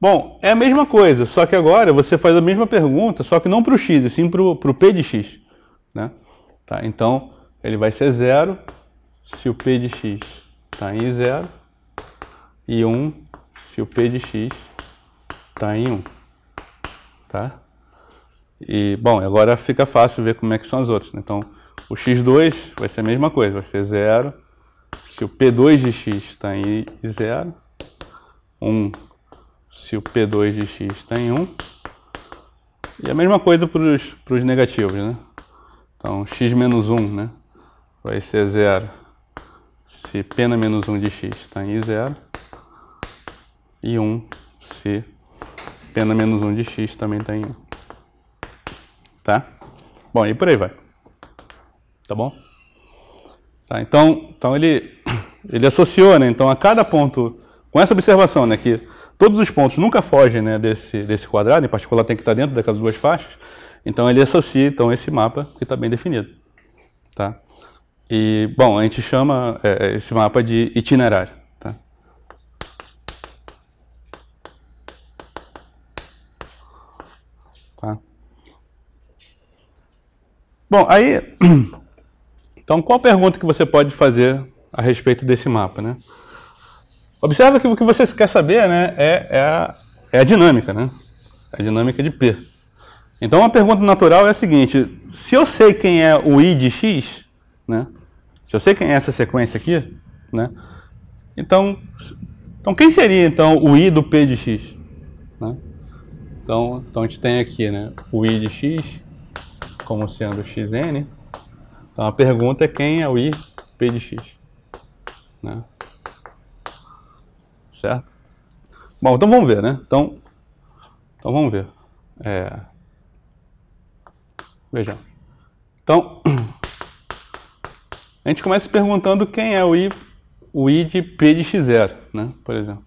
Bom, é a mesma coisa, só que agora você faz a mesma pergunta, só que não para o x, e sim para o p de x. Né? Tá? Então, ele vai ser zero se o p de x está em zero e 1 um, se o p de x está em 1. Um, tá? E, bom, agora fica fácil ver como é que são as outras. Né? Então, o x2 vai ser a mesma coisa, vai ser zero. Se o P2 de x está em 0, 1 se o P2 de x está em 1. E a mesma coisa para os negativos, né? Então, x menos 1, né? Vai ser zero se P menos 1 de x está em 0. E 1 se P menos 1 de x também está em 1 tá? Bom, e por aí vai. Tá bom? Tá, então, então ele, ele associou, né? Então a cada ponto, com essa observação, né? Que todos os pontos nunca fogem, né? Desse, desse quadrado, em particular tem que estar dentro daquelas duas faixas. Então ele associa, então, esse mapa que está bem definido, tá? E, bom, a gente chama é, é esse mapa de itinerário. Bom, aí. (clears throat) Então, qual pergunta que você pode fazer a respeito desse mapa, né? Observa que o que você quer saber, né, é, é, a, é a dinâmica, né? A dinâmica de P. Então, uma pergunta natural é a seguinte: se eu sei quem é o i de x, né? Se eu sei quem é essa sequência aqui, né? Então, então quem seria então o i do p de x? Né? Então, então a gente tem aqui, né? O i de x como sendo xn. Então a pergunta é quem é o i p de x. Né? Certo? Bom, então vamos ver, né? Então, então vamos ver. É... Vejam. Então, a gente começa perguntando quem é o i, o i de p de x0, né? Por exemplo.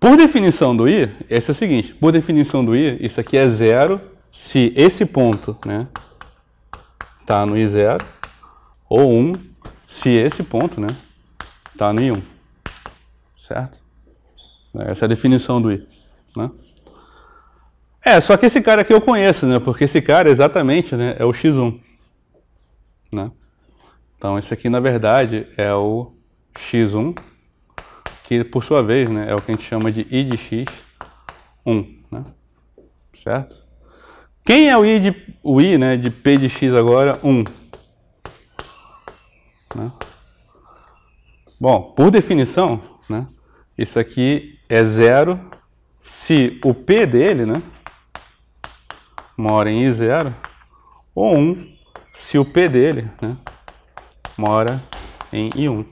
Por definição do i, esse é o seguinte, por definição do i, isso aqui é zero se esse ponto né, tá no I0, ou 1, se esse ponto né, tá no I1, certo? Essa é a definição do I. Né? É, só que esse cara aqui eu conheço, né? Porque esse cara exatamente né, é o x1. Né? Então esse aqui na verdade é o x1, que por sua vez né, é o que a gente chama de i de x1. Né? Certo? Quem é o i de o i, né, de p de x agora? 1. Né? Bom, por definição, né, isso aqui é zero se o p dele, né, mora em i0 ou 1 se o p dele, né, mora em i1.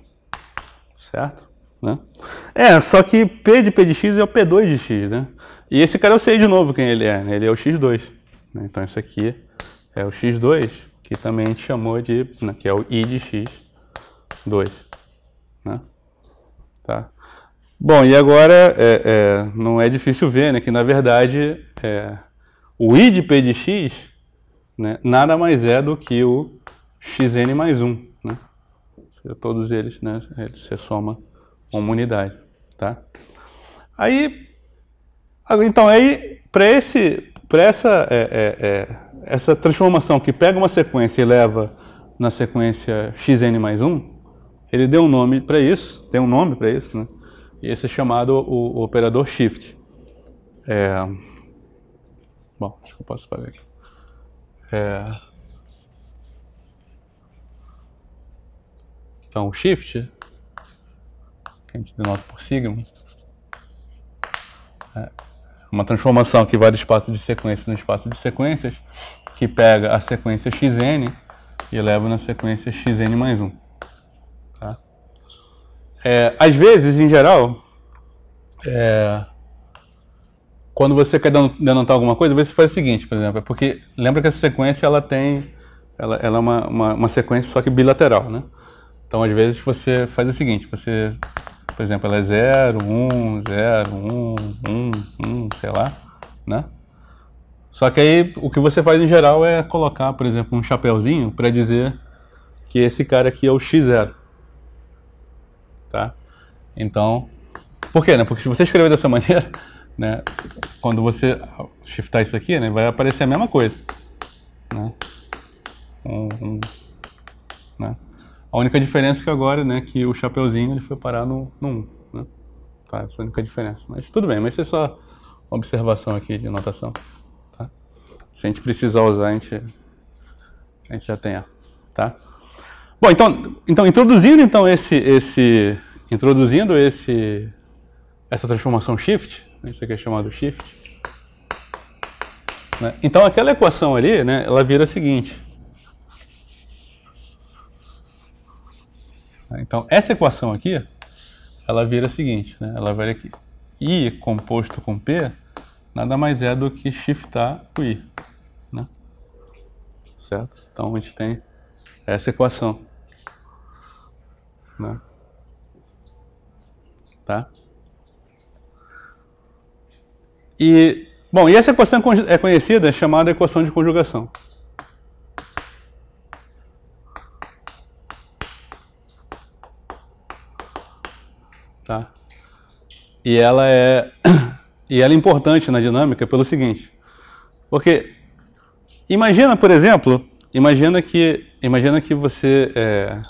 Certo? Né? É, só que p de p de x é o p2 de x, né? E esse cara eu sei de novo quem ele é, né? ele é o x2. Né? Então isso aqui é o x2, que também a gente chamou de, né, que é o i de x2. Né? Tá? Bom, e agora é, é, não é difícil ver né, que na verdade é, o i de p de x né, nada mais é do que o xn mais 1. Né? Todos eles, né, eles se soma uma unidade. Tá? Aí, então, aí para esse, para essa, é, é, é, essa transformação que pega uma sequência e leva na sequência xn mais 1, ele deu um nome para isso, tem um nome para isso, né? E esse é chamado o, o operador shift. É, bom, acho que eu posso fazer aqui. É, então, o shift, que a gente denota por sigma, é, uma transformação que vai do espaço de sequência no espaço de sequências, que pega a sequência xn e leva na sequência xn mais 1. Tá? É, às vezes, em geral, é, quando você quer denotar alguma coisa, você faz o seguinte, por exemplo, é porque lembra que essa sequência ela tem, ela, ela é uma, uma, uma sequência só que bilateral, né? Então, às vezes, você faz o seguinte, você por exemplo, ela é 0, 1, 0, 1, 1, 1, sei lá, né? Só que aí o que você faz em geral é colocar, por exemplo, um chapéuzinho para dizer que esse cara aqui é o x0. Tá? Então, por quê? Né? Porque se você escrever dessa (laughs) maneira, né, quando você shiftar isso aqui, né, vai aparecer a mesma coisa. Né? Um, um, né? A única diferença é que agora, né, que o Chapeuzinho ele foi parar no, no 1, né? Tá, essa é a única diferença. Mas tudo bem, mas isso é só uma observação aqui de anotação, tá? Se a gente precisar usar, a gente, a gente já tem, tá? Bom, então, então introduzindo então esse, esse, introduzindo esse, essa transformação shift, né, isso aqui é chamado shift, né? então aquela equação ali, né, ela vira a seguinte. Né? Então, essa equação aqui, ela vira a seguinte, né? ela vai aqui. I composto com P nada mais é do que shiftar o I. Né? Certo? Então, a gente tem essa equação. Né? Tá? E, bom, e essa equação é, é conhecida, é chamada equação de conjugação. Tá? E ela é (clears throat) e ela é importante na dinâmica pelo seguinte, porque imagina, por exemplo, imagina que imagina que você é,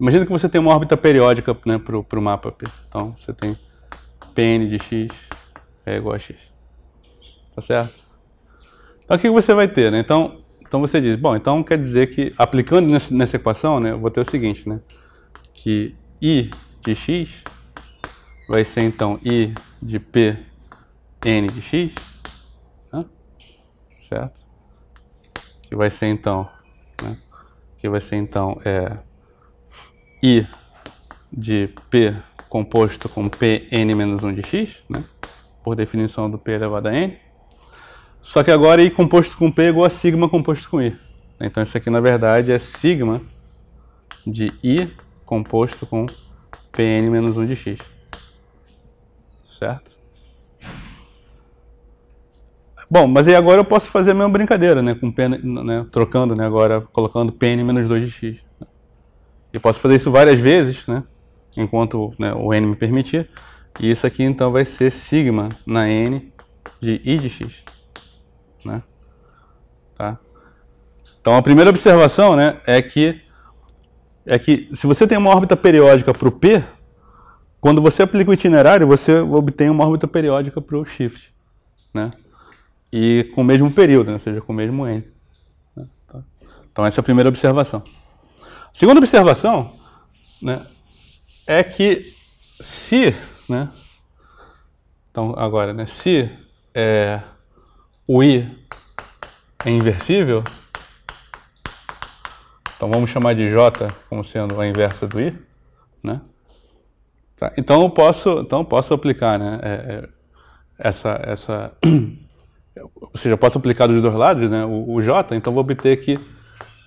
imagina que você tem uma órbita periódica né, para o mapa. Então você tem pn de x é igual a x, tá certo? Então o que você vai ter? Né? Então então você diz, bom, então quer dizer que aplicando nessa, nessa equação, né, eu vou ter o seguinte, né, que i de x vai ser então i de p n de x, né? certo? Que vai ser então, né? que vai ser então é, i de p composto com pn menos 1 de x, né? por definição do p elevado a n. Só que agora i composto com p é igual a sigma composto com i. Né? Então isso aqui na verdade é sigma de i composto com Pn menos 1 de x. Certo? Bom, mas aí agora eu posso fazer a mesma brincadeira, né? Com pn, né? Trocando, né? Agora colocando Pn menos 2 de x. E posso fazer isso várias vezes, né? Enquanto né, o n me permitir. E isso aqui então vai ser sigma na n de i de x, né? Tá? Então a primeira observação, né, é que é que se você tem uma órbita periódica para o P, quando você aplica o itinerário, você obtém uma órbita periódica para o shift. Né? E com o mesmo período, né? ou seja, com o mesmo N. Né? Tá. Então essa é a primeira observação. A segunda observação né, é que se, né, então agora, né, se é, o I é inversível, então vamos chamar de J como sendo a inversa do I, né? Tá, então eu posso, então eu posso aplicar, né? É, é essa, essa, (clears throat) ou seja, eu posso aplicar dos dois lados, né? O, o J, então vou obter que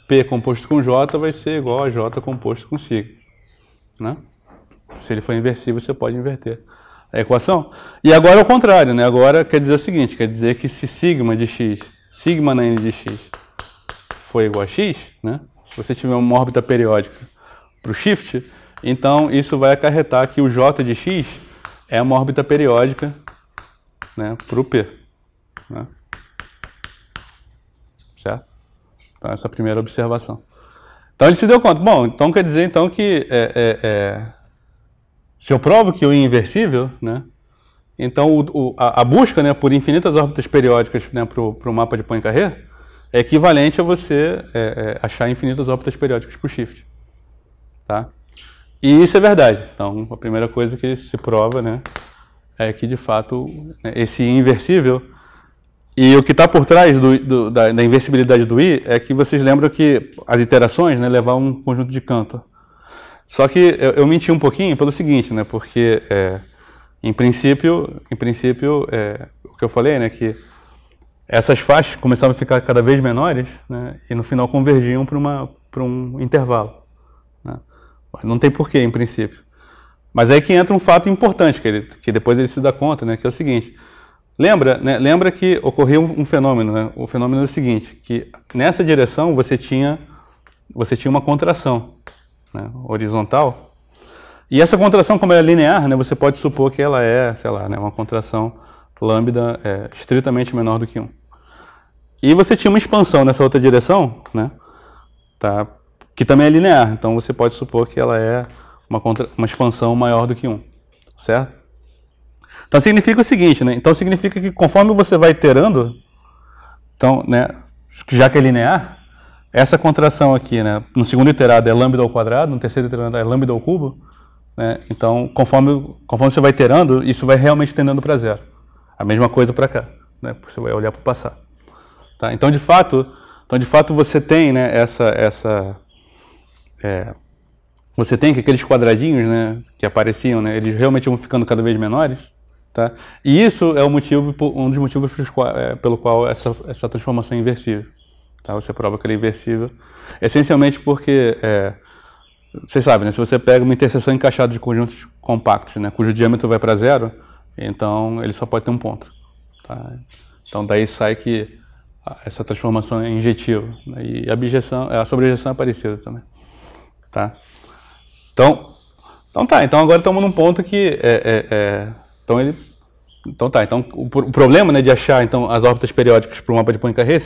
P composto com J vai ser igual a J composto com σ, né? Se ele for inversível, você pode inverter a equação. E agora é o contrário, né? Agora quer dizer o seguinte, quer dizer que se sigma de x, sigma na n de x foi igual a x, né? se você tiver uma órbita periódica para o shift, então isso vai acarretar que o J de X é uma órbita periódica né, para o P. Né? Certo? Então essa é a primeira observação. Então ele se deu conta. Bom, então quer dizer então que é, é, é se eu provo que o é inversível, né, então o, o, a, a, busca né, por infinitas órbitas periódicas né, para o mapa de Poincaré, é equivalente a você é, é, achar infinitas órbitas periódicas por shift. Tá? E isso é verdade. Então, a primeira coisa que se prova né, é que, de fato, esse inversível. E o que está por trás do, do, da, da, inversibilidade do i é que vocês lembram que as iterações né, levavam um conjunto de Cantor. Só que eu, eu, menti um pouquinho pelo seguinte, né, porque, é, em princípio, em princípio é, o que eu falei, né, que essas faixas começavam a ficar cada vez menores né, e no final convergiam para um intervalo. Né. Não tem porquê, em princípio. Mas aí é que entra um fato importante, que, ele, que depois ele se dá conta, né, que é o seguinte. Lembra, né, lembra que ocorreu um fenômeno, né, o fenômeno é o seguinte, que nessa direção você tinha, você tinha uma contração né, horizontal, e essa contração, como ela é linear, né, você pode supor que ela é, sei lá, né, uma contração lambda é, estritamente menor do que 1. E você tinha uma expansão nessa outra direção, né? Tá? Que também é linear, então você pode supor que ela é uma, contra... uma expansão maior do que 1, certo? Então significa o seguinte, né? Então significa que conforme você vai iterando, então, né, já que é linear, essa contração aqui, né, no segundo iterado é lambda ao quadrado, no terceiro iterado é lambda ao cubo, né? Então, conforme conforme você vai iterando, isso vai realmente tendendo para zero. A mesma coisa para cá, né? Porque você vai olhar para o passado. Tá? Então, de fato, então de fato você tem, né, essa essa é, você tem que aqueles quadradinhos, né, que apareciam, né, eles realmente vão ficando cada vez menores, tá? E isso é o motivo, um dos motivos é, pelo qual essa essa transformação é inversível, tá? Você prova que ela é inversível, essencialmente porque é, vocês sabem, né, se você pega uma interseção encaixada de conjuntos compactos, né, cujo diâmetro vai para zero, então ele só pode ter um ponto, tá? Então daí sai que essa transformação é injetiva. Né? E a a sobrejeção é parecida também. Tá? Então, então tá, então agora estamos num ponto que é, é, é, então ele então tá, então o, o, problema né, de achar então as órbitas periódicas para o mapa de Poincaré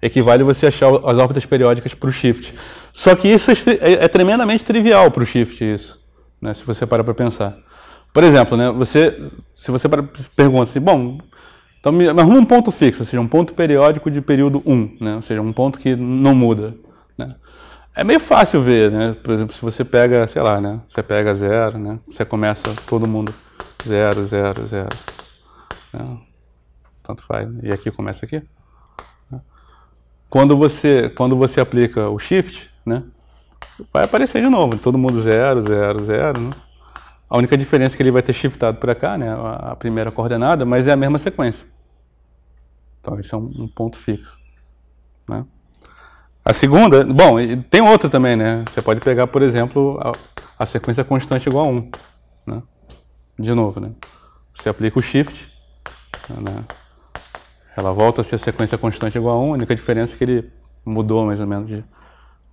equivale a você achar as órbitas periódicas para o shift. Só que isso é, é, é tremendamente trivial para o shift isso, né, se você parar para pensar. Por exemplo, né, você se você para, pergunta assim, bom, então me, me arruma um ponto fixo, ou seja, um ponto periódico de período 1, né? ou seja, um ponto que não muda. Né? É meio fácil ver, né? Por exemplo, se você pega, sei lá, né? Você pega zero, né? Você começa todo mundo zero, zero, zero. Né? Tanto faz. E aqui começa aqui. Né? Quando você, quando você aplica o shift, né? Vai aparecer de novo, todo mundo zero, zero, zero. Né? A única diferença é que ele vai ter shiftado para cá, né? A primeira coordenada, mas é a mesma sequência. Então, esse é um, um ponto fixo. Né? A segunda, bom, tem outra também, né? Você pode pegar, por exemplo, a, a sequência constante igual a 1. Né? De novo, né? Você aplica o shift, né? ela volta a ser a sequência constante igual a 1, a única diferença é que ele mudou mais ou menos de,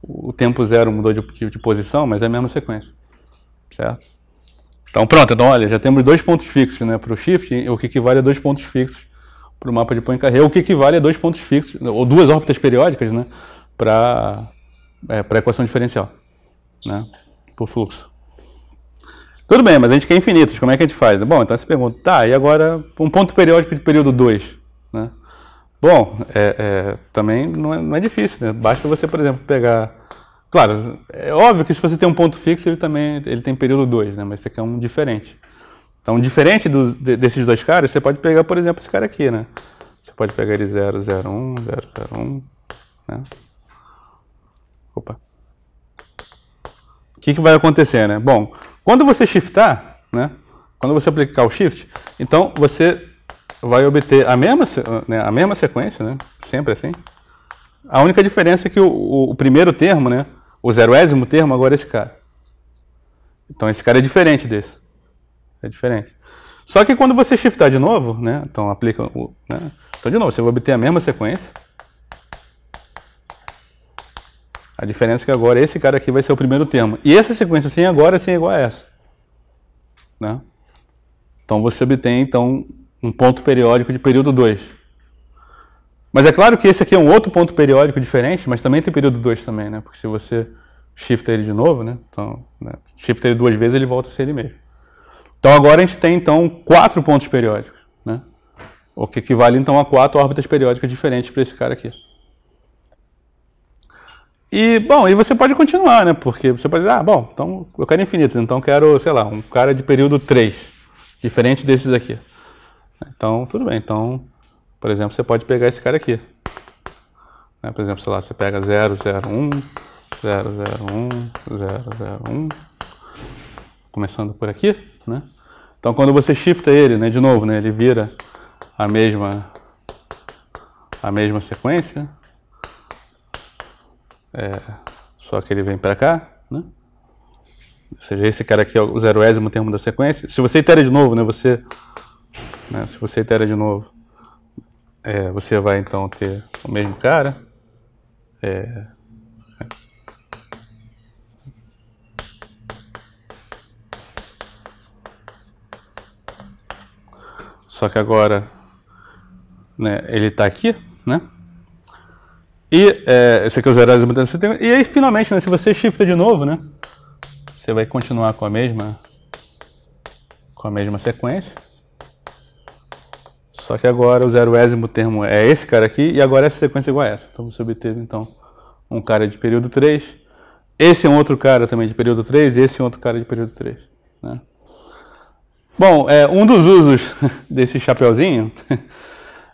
o tempo zero mudou de, de, de, posição, mas é a mesma sequência, certo? Então pronto, então olha, já temos dois pontos fixos né, para o shift, o que equivale a dois pontos fixos para o mapa de Poincaré, o que equivale a dois pontos fixos, ou duas órbitas periódicas, né, para é, a equação diferencial, né, por fluxo. Tudo bem, mas a gente quer infinitos, como é que a gente faz? Né? Bom, então você pergunta, tá, e agora um ponto periódico de período 2, né? Bom, é, é, também não é, não é, difícil, né? Basta você, por exemplo, pegar... Claro, é óbvio que se você tem um ponto fixo, ele também ele tem período 2, né? Mas você quer um diferente. Então, diferente dos, desses dois caras, você pode pegar, por exemplo, esse cara aqui, né? Você pode pegar ele 0, 0, 1, 0, 0, 1, né? Opa. O que, que vai acontecer, né? Bom, quando você shiftar, né? Quando você aplicar o shift, então você vai obter a mesma, né, a mesma sequência, né? Sempre assim. A única diferença é que o, o, o primeiro termo, né? O zeroésimo termo agora é esse cara. Então esse cara é diferente desse. É diferente. Só que quando você shiftar de novo, né? Então aplica o. Né, então, de novo, você vai obter a mesma sequência. A diferença é que agora esse cara aqui vai ser o primeiro termo. E essa sequência sim, agora sim é igual a essa. Né? Então você obtém então um ponto periódico de período 2. Mas é claro que esse aqui é um outro ponto periódico diferente, mas também tem período 2 também, né? Porque se você shifta ele de novo, né? Então, né? shifta ele duas vezes, ele volta a ser ele mesmo. Então agora a gente tem então quatro pontos periódicos, né? o que equivale então a quatro órbitas periódicas diferentes para esse cara aqui. E, bom, e você pode continuar, né? Porque você pode dizer, ah, bom, então eu quero infinitos, então quero, sei lá, um cara de período 3, diferente desses aqui. Então, tudo bem. Então, por exemplo, você pode pegar esse cara aqui. Né? Por exemplo, sei lá, você pega 0, 0, 1, 0, 0, 1, 0, 0, 1. Começando por aqui, né? Então quando você shifta ele, né, de novo, né, ele vira a mesma a mesma sequência. É, só que ele vem para cá, né? Ou seja, esse cara aqui é o zeroésimo termo da sequência. Se você itera de novo, né, você né, se você itera de novo, é, você vai então ter o mesmo cara. É, Só que agora né, ele está aqui, né? E é, esse aqui é o 0 da mudança E aí, finalmente, né, se você shift de novo, né? Você vai continuar com a mesma com a mesma sequência. Só que agora o zeroésimo termo é esse cara aqui e agora essa sequência é igual a essa. Então você obteve então um cara de período 3. Esse é um outro cara também de período 3 esse é um outro cara de período 3. Né? Bom, é, um dos usos (laughs) desse chapeuzinho (laughs)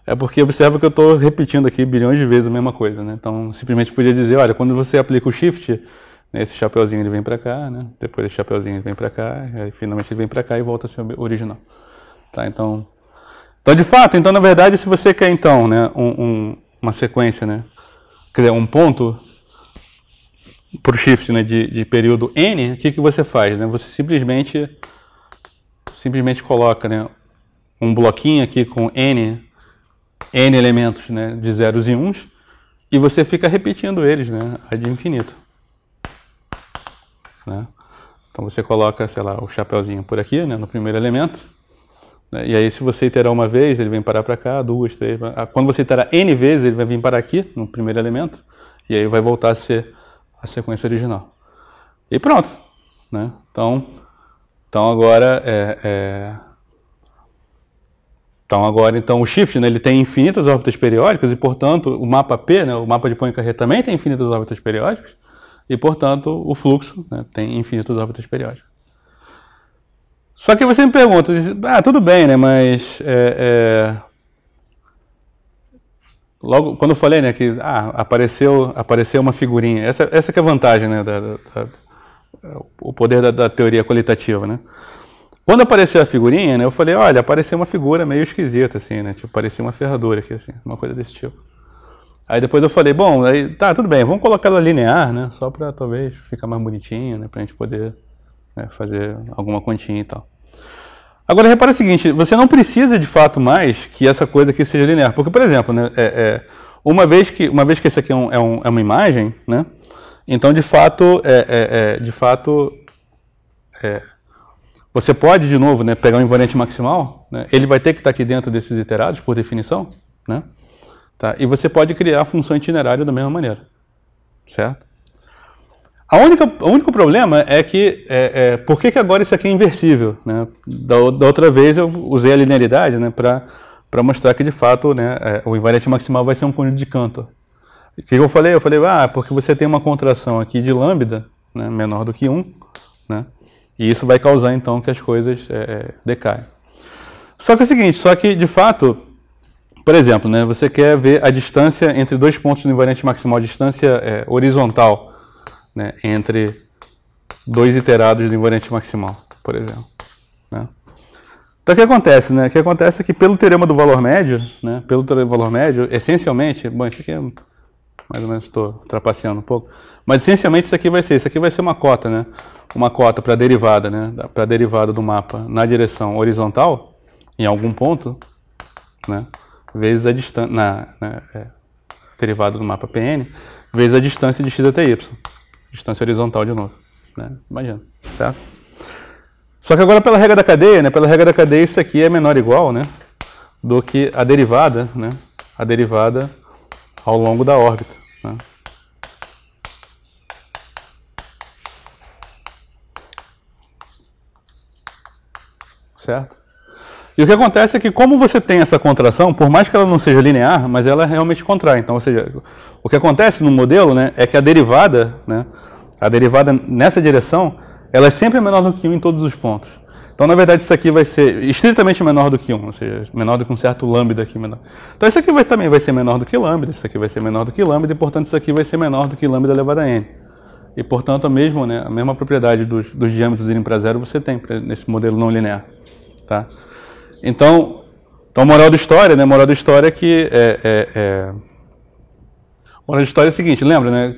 é porque observa que eu estou repetindo aqui bilhões de vezes a mesma coisa, né? Então, simplesmente podia dizer, olha, quando você aplica o shift, né, esse chapeuzinho ele vem para cá, né? Depois esse chapeuzinho ele vem para cá, aí finalmente ele vem para cá e volta a ser original. Tá, então... Então, de fato, então, na verdade, se você quer, então, né, um, um, uma sequência, né? Quer dizer, um ponto para o shift né, de, de período n, o que, que você faz? Né? Você simplesmente simplesmente coloca né, um bloquinho aqui com N, N elementos né, de zeros e uns, e você fica repetindo eles né, de infinito. Né? Então você coloca, sei lá, o chapeuzinho por aqui, né, no primeiro elemento, né, e aí se você iterar uma vez, ele vem parar para cá, duas, três, quando você iterar N vezes, ele vai vir parar aqui, no primeiro elemento, e aí vai voltar a ser a sequência original. E pronto. Né? Então, então agora é, é... Então agora então o shift né, ele tem infinitas órbitas periódicas e portanto o mapa P, né, o mapa de Poincaré também tem infinitas órbitas periódicas e portanto o fluxo né, tem infinitas órbitas periódicas. Só que você me pergunta, ah, tudo bem, né? Mas é, é... logo quando eu falei, né, que ah, apareceu, apareceu uma figurinha. Essa, essa é a vantagem, né, da, da, é, o poder da, da, teoria qualitativa, né? Quando apareceu a figurinha, né, eu falei, olha, apareceu uma figura meio esquisita, assim, né? Tipo, parecia uma ferradura aqui, assim, uma coisa desse tipo. Aí depois eu falei, bom, aí, tá, tudo bem, vamos colocar ela linear, né? Só para talvez ficar mais bonitinho, né? Pra gente poder né, fazer alguma continha e tal. Agora repara o seguinte, você não precisa de fato mais que essa coisa aqui seja linear. Porque, por exemplo, né, é, é, uma, vez que, uma vez que esse aqui é, um, é, um, é uma imagem, né? Então, de fato, é, é, é, de fato, é, você pode, de novo, né, pegar um invariante maximal, né, ele vai ter que estar tá aqui dentro desses iterados, por definição, né? Tá? E você pode criar a função itinerária da mesma maneira, certo? A única, o único problema é que, é, é, por que, que agora isso aqui é inversível? Né? Da, da outra vez eu usei a linearidade né, para mostrar que, de fato, né, é, o invariante maximal vai ser um cônjuge de Cantor. O que eu falei? Eu falei, ah, porque você tem uma contração aqui de lambda, né, menor do que 1, né, e isso vai causar então que as coisas é, é, decaem. Só que é o seguinte, só que de fato, por exemplo, né, você quer ver a distância entre dois pontos no invariante maximal, a distância é, horizontal né, entre dois iterados do invariante maximal, por exemplo. Né. Então o que acontece, né? O que acontece é que pelo teorema do valor médio, né? Pelo valor médio, essencialmente, bom, isso aqui é mais ou menos estou trapaceando um pouco. Mas essencialmente isso aqui vai ser, isso aqui vai ser uma cota, né? Uma cota para derivada, né? Para derivada do mapa na direção horizontal, em algum ponto, né? Vezes a distância, na, né, é, derivada do mapa Pn, vezes a distância de x até y. Distância horizontal de novo, né? Imagina, certo? Só que agora pela regra da cadeia, né? Pela regra da cadeia isso aqui é menor ou igual, né? Do que a derivada, né? A derivada ao longo da órbita. Né? Certo? E o que acontece é que como você tem essa contração, por mais que ela não seja linear, mas ela realmente contrai. Então, ou seja, o que acontece no modelo né, é que a derivada, né, a derivada nessa direção, ela é sempre menor do que 1 em todos os pontos. Então, na verdade, isso aqui vai ser estritamente menor do que 1, ou seja, menor do que um certo lambda aqui menor. Então, isso aqui vai, também vai ser menor do que lambda, isso aqui vai ser menor do que lambda, e, portanto, isso aqui vai ser menor do que lambda elevado a n. E, portanto, a mesma, né, a mesma propriedade dos, dos diâmetros irem para zero você tem pra, nesse modelo não linear. Tá? Então, então, moral da história, né, moral da história é que... É, é, é... Moral da história é o seguinte, lembra, né?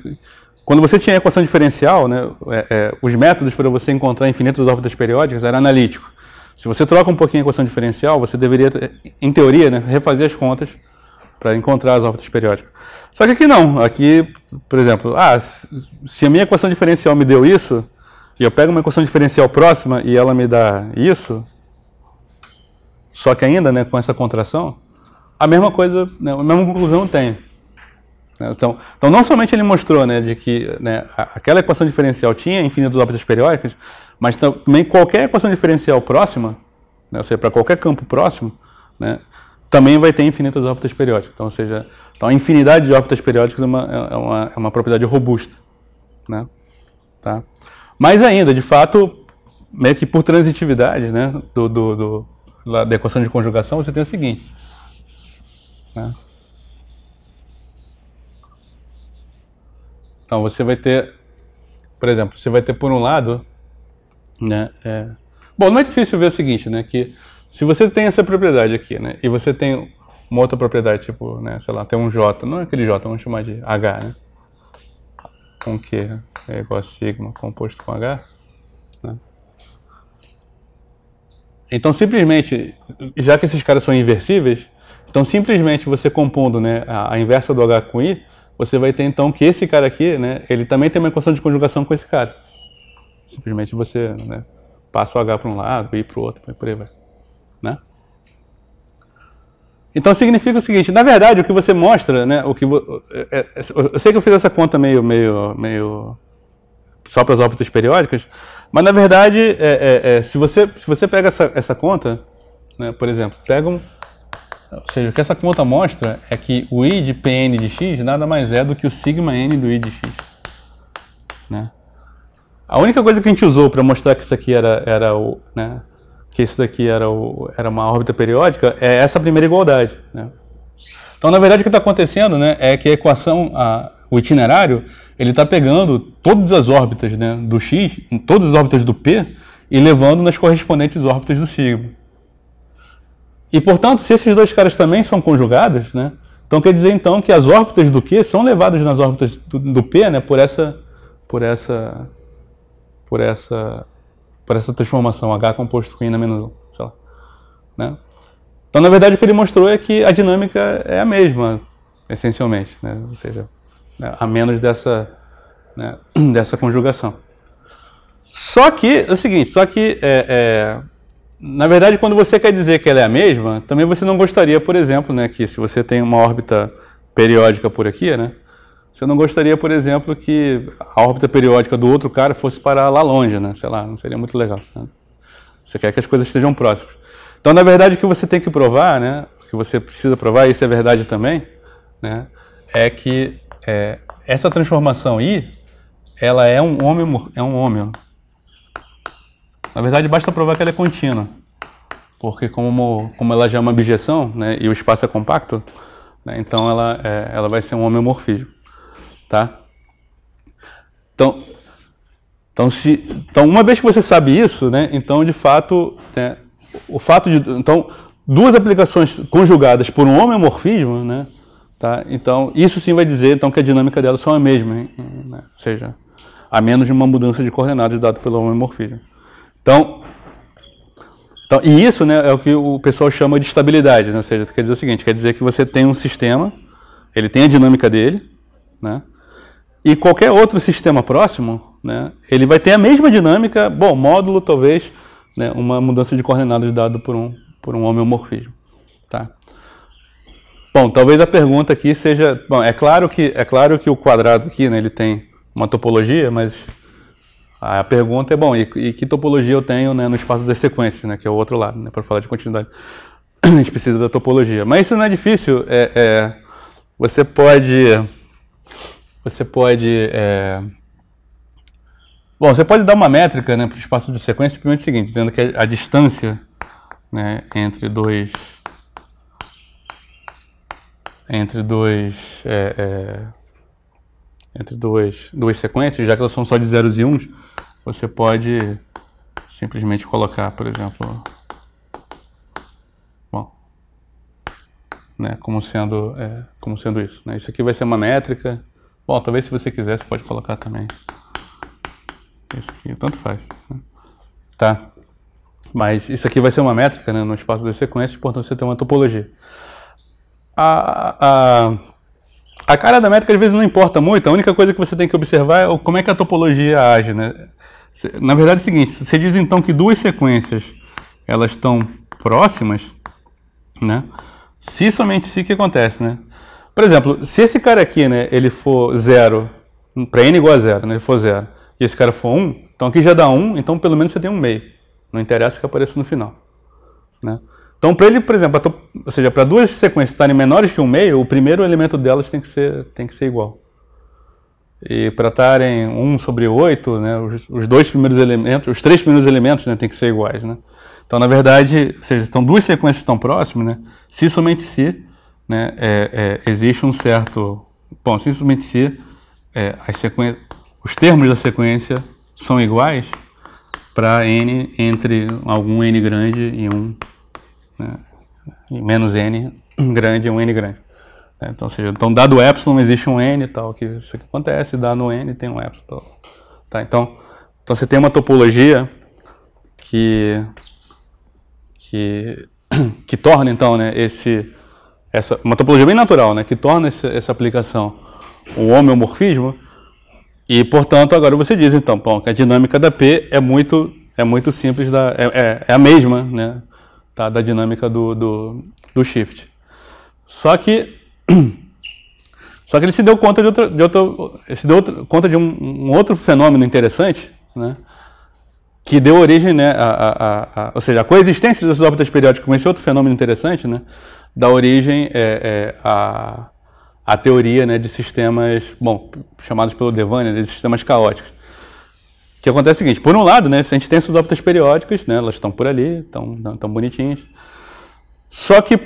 Quando você tinha a equação diferencial, né, é, é, os métodos para você encontrar infinitas órbitas periódicas era analítico. Se você troca um pouquinho a equação diferencial, você deveria, em teoria, né, refazer as contas para encontrar as órbitas periódicas. Só que aqui não. Aqui, por exemplo, ah, se a minha equação diferencial me deu isso, e eu pego uma equação diferencial próxima e ela me dá isso, só que ainda né, com essa contração, a mesma coisa, né, a mesma conclusão eu tenho. Né? Então, então, não somente ele mostrou né, de que né, aquela equação diferencial tinha infinitas órbitas periódicas, mas também qualquer equação diferencial próxima, né, ou seja, para qualquer campo próximo, né, também vai ter infinitas órbitas periódicas. Então, ou seja, então a infinidade de órbitas periódicas é uma, é, é uma, é uma propriedade robusta. Né? Tá? Mas ainda, de fato, meio que por transitividade né, do, do, do da equação de conjugação, você tem o seguinte. Né? Então você vai ter, por exemplo, você vai ter por um lado, né? É... Bom, não é difícil ver o seguinte, né? Que se você tem essa propriedade aqui, né? E você tem uma outra propriedade, tipo, né? Sei lá, tem um J, não é aquele J, vamos chamar de H, né? Com Q é igual a sigma composto com H. Né? Então simplesmente, já que esses caras são inversíveis, então simplesmente você compondo né, a, a inversa do H com I, você vai ter então que esse cara aqui, né, ele também tem uma equação de conjugação com esse cara. Simplesmente você né, passa o H para um lado, I para o outro, por aí vai. Né? Então significa o seguinte, na verdade o que você mostra, né, o que é, é, eu sei que eu fiz essa conta meio, meio, meio só para as órbitas periódicas, mas na verdade, é, é, é, se, você, se você pega essa, essa conta, né, por exemplo, pega um, ou seja, o que essa conta mostra é que o i de Pn de x nada mais é do que o sigma n do i de x. Né? A única coisa que a gente usou para mostrar que isso aqui era, era o, né, que isso daqui era, o, era uma órbita periódica é essa primeira igualdade. Né? Então, na verdade, o que está acontecendo né, é que a equação, a, o itinerário, ele está pegando todas as órbitas né, do x, todas as órbitas do p, e levando nas correspondentes órbitas do sigma. E, portanto, se esses dois caras também são conjugados, né, então quer dizer então que as órbitas do Q são levadas nas órbitas do, do P né, por essa por essa por essa por essa transformação H composto com I na menos 1, sei lá, né? Então, na verdade, o que ele mostrou é que a dinâmica é a mesma, essencialmente, né? ou seja, né, a menos dessa, né, (clears throat) dessa conjugação. Só que, é o seguinte, só que é, é na verdade, quando você quer dizer que ela é a mesma, também você não gostaria, por exemplo, né, que se você tem uma órbita periódica por aqui, né, você não gostaria, por exemplo, que a órbita periódica do outro cara fosse parar lá longe, né? Sei lá, não seria muito legal. Né? Você quer que as coisas estejam próximas. Então, na verdade, o que você tem que provar, né? O que você precisa provar, e isso é verdade também, né? É que é, essa transformação I, ela é um homem, é um homem, na verdade, basta provar que ela é contínua, porque como, como ela já é uma abjeção né, e o espaço é compacto, né, então ela, é, ela vai ser um homeomorfismo. Tá? Então, então, se, então, uma vez que você sabe isso, né, então de fato, né, o fato de. Então, duas aplicações conjugadas por um homeomorfismo, né, tá, então isso sim vai dizer então, que a dinâmica delas são é a mesma, hein, né, ou seja, a menos de uma mudança de coordenadas dado pelo homeomorfismo. Então, então, e isso né, é o que o pessoal chama de estabilidade, né? ou seja, quer dizer o seguinte, quer dizer que você tem um sistema, ele tem a dinâmica dele, né? e qualquer outro sistema próximo, né, ele vai ter a mesma dinâmica, bom, módulo talvez, né, uma mudança de coordenadas dado por um, por um homeomorfismo. Tá? Bom, talvez a pergunta aqui seja, bom, é claro que, é claro que o quadrado aqui, né, ele tem uma topologia, mas a pergunta é, bom, e, e que topologia eu tenho né, no espaço das sequências, né, que é o outro lado, né, para falar de continuidade. (clears throat) A gente precisa da topologia. Mas isso não é difícil. É, é você pode... Você pode... É, bom, você pode dar uma métrica né, para o espaço de sequência, simplesmente é o seguinte, dizendo que a, a distância né, entre dois... Entre dois... É, é, entre dois, duas sequências, já que elas são só de zeros e uns, você pode simplesmente colocar, por exemplo, bom, né, como sendo, é, como sendo isso. Né? Isso aqui vai ser uma métrica. Bom, talvez se você quiser, você pode colocar também isso aqui, tanto faz. Né? Tá? Mas isso aqui vai ser uma métrica né, no espaço das sequências, portanto você tem uma topologia. A, a, a cara da métrica às vezes não importa muito, a única coisa que você tem que observar é como é que a topologia age. Né? Na verdade é o seguinte, você diz então que duas sequências elas estão próximas, né? Se somente se que acontece, né? Por exemplo, se esse cara aqui, né, ele for zero, para n igual a zero, né, ele for zero, e esse cara for 1, um, então aqui já dá 1, um, então pelo menos você tem um meio. Não interessa que apareça no final. Né? Então, para ele, por exemplo, ou seja, para duas sequências estarem menores que um meio, o primeiro elemento delas tem que ser, tem que ser igual e para estarem 1 sobre 8, né, os, os, dois primeiros elementos, os três primeiros elementos né, têm que ser iguais. Né? Então, na verdade, ou seja, estão duas sequências tão próximas, né? se somente se né, é, é, existe um certo. Bom, se somente se é, as sequências, os termos da sequência são iguais para n entre algum n grande e um né, e menos n grande e um n grande. Né? Então, seja, então, dado epsilon, existe um n e tal, que isso aqui acontece, dá no n tem um epsilon. Tá, então, então você tem uma topologia que, que, (coughs) que torna, então, né, esse, essa, uma topologia bem natural, né, que torna essa, essa aplicação um homeomorfismo, e, portanto, agora você diz, então, bom, que a dinâmica da P é muito, é muito simples, da, é, é, é a mesma, né, tá, da dinâmica do, do, do shift. Só que (clears throat) Só que ele se deu conta de de outro, se deu conta de um, um, outro fenômeno interessante, né? que deu origem, né, a, a, a, ou seja, a coexistência dessas órbitas periódicas com esse outro fenômeno interessante, né, dá origem é, é, a, a teoria né, de sistemas, bom, chamados pelo Devane, né, de sistemas caóticos. que acontece o seguinte, por um lado, né, se a gente tem essas órbitas periódicas, né, elas estão por ali, estão, tão bonitinhas, só que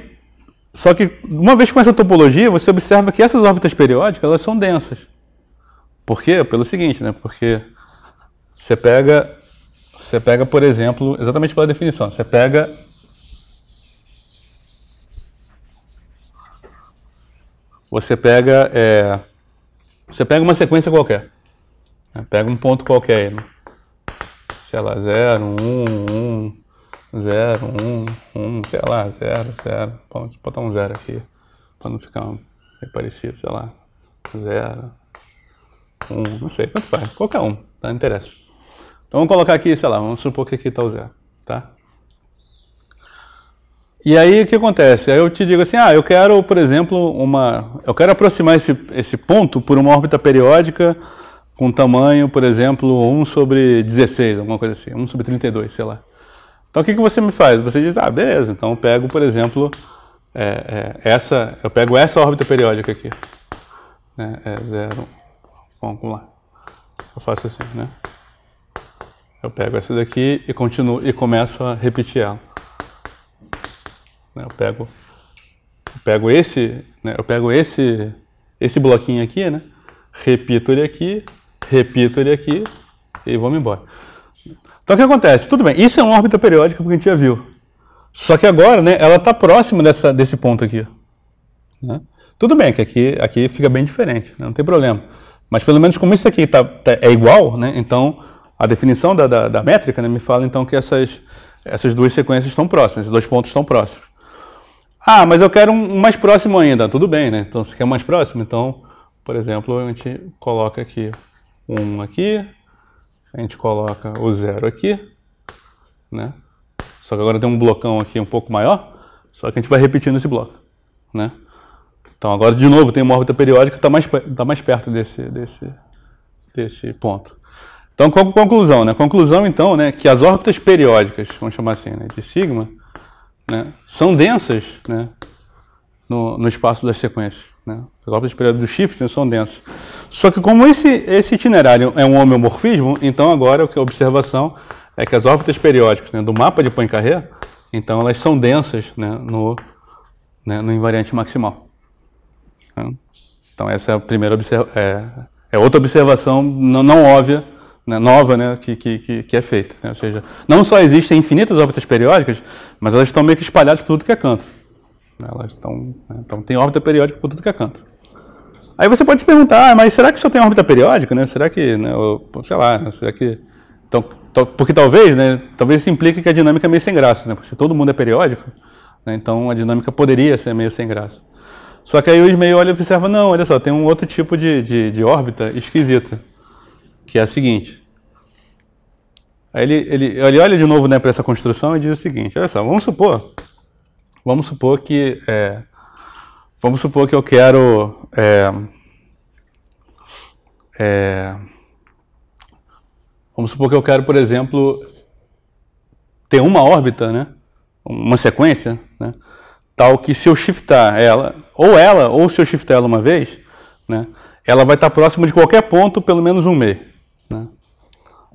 só que, uma vez com essa topologia, você observa que essas órbitas periódicas elas são densas. Por quê? Pelo seguinte, né? Porque você pega, você pega, por exemplo, exatamente pela definição, você pega você pega é, você pega uma sequência qualquer né? pega um ponto qualquer aí, né? sei lá, 0, 1, 1 0, 1, 1, sei lá, 0, 0. Vamos botar um 0 aqui, para não ficar parecido, sei lá. 0, 1, não sei, quanto faz, qualquer um, tá? não interessa. Então vamos colocar aqui, sei lá, vamos supor que aqui está o 0, tá? E aí o que acontece? Aí eu te digo assim, ah, eu quero, por exemplo, uma, eu quero aproximar esse, esse ponto por uma órbita periódica com tamanho, por exemplo, 1 sobre 16, alguma coisa assim, 1 sobre 32, sei lá. Então o que, que você me faz? Você diz, ah, beleza, então eu pego, por exemplo, é, é, essa, eu pego essa órbita periódica aqui. Né? É zero. Bom, vamos lá. Eu faço assim, né? Eu pego essa daqui e continuo e começo a repetir ela. Né, eu pego, eu pego esse, né? eu pego esse, esse bloquinho aqui, né? Repito ele aqui, repito ele aqui e vou embora. Então o que acontece? Tudo bem, isso é uma órbita periódica que a gente já viu. Só que agora, né, ela está próxima dessa, desse ponto aqui. Né? Tudo bem que aqui, aqui fica bem diferente, né? não tem problema. Mas pelo menos como isso aqui tá, tá é igual, né? então a definição da, da, da métrica né, me fala então que essas, essas duas sequências estão próximas, esses dois pontos estão próximos. Ah, mas eu quero um mais próximo ainda. Tudo bem, né? Então, se quer mais próximo, então, por exemplo, a gente coloca aqui um aqui, a gente coloca o zero aqui, né? Só que agora tem um blocão aqui um pouco maior, só que a gente vai repetindo esse bloco, né? Então agora de novo tem uma órbita periódica que está mais, tá mais perto desse, desse, desse ponto. Então qual conclusão, né? Conclusão então, né, que as órbitas periódicas, vamos chamar assim, né, de sigma, né, são densas, né, no, no espaço das sequências, né? As órbitas periódicas do shift né, são densas. Só que como esse, esse itinerário é um homeomorfismo, então agora é a observação é que as órbitas periódicas né, do mapa de Poincaré, então elas são densas né, no, né, no invariante maximal. Né? Então essa é a primeira observação. É, é, outra observação não, não óbvia, nova, que, que, que, é feita. Ou seja, não só existem infinitas órbitas periódicas, mas elas estão meio que espalhadas por tudo que é canto. Elas estão, então tem órbita periódica por tudo que é canto. Aí você pode se perguntar, ah, mas será que só tem órbita periódica, né? Será que, né, ou, sei lá, será que... Então, porque talvez, né, talvez isso implique que a dinâmica é meio sem graça, né? Porque se todo mundo é periódico, né, então a dinâmica poderia ser meio sem graça. Só que aí o Ismael olha e observa, não, olha só, tem um outro tipo de, de, de órbita esquisita, que é a seguinte. Aí ele, ele, ele olha de novo né, para essa construção e diz o seguinte, olha só, vamos supor, vamos supor que, é, vamos supor que eu quero é, é, vamos supor que eu quero, por exemplo, ter uma órbita, né? uma sequência, né? tal que se eu shiftar ela, ou ela, ou se eu shiftar ela uma vez, né? ela vai estar próxima de qualquer ponto, pelo menos um meio. Né?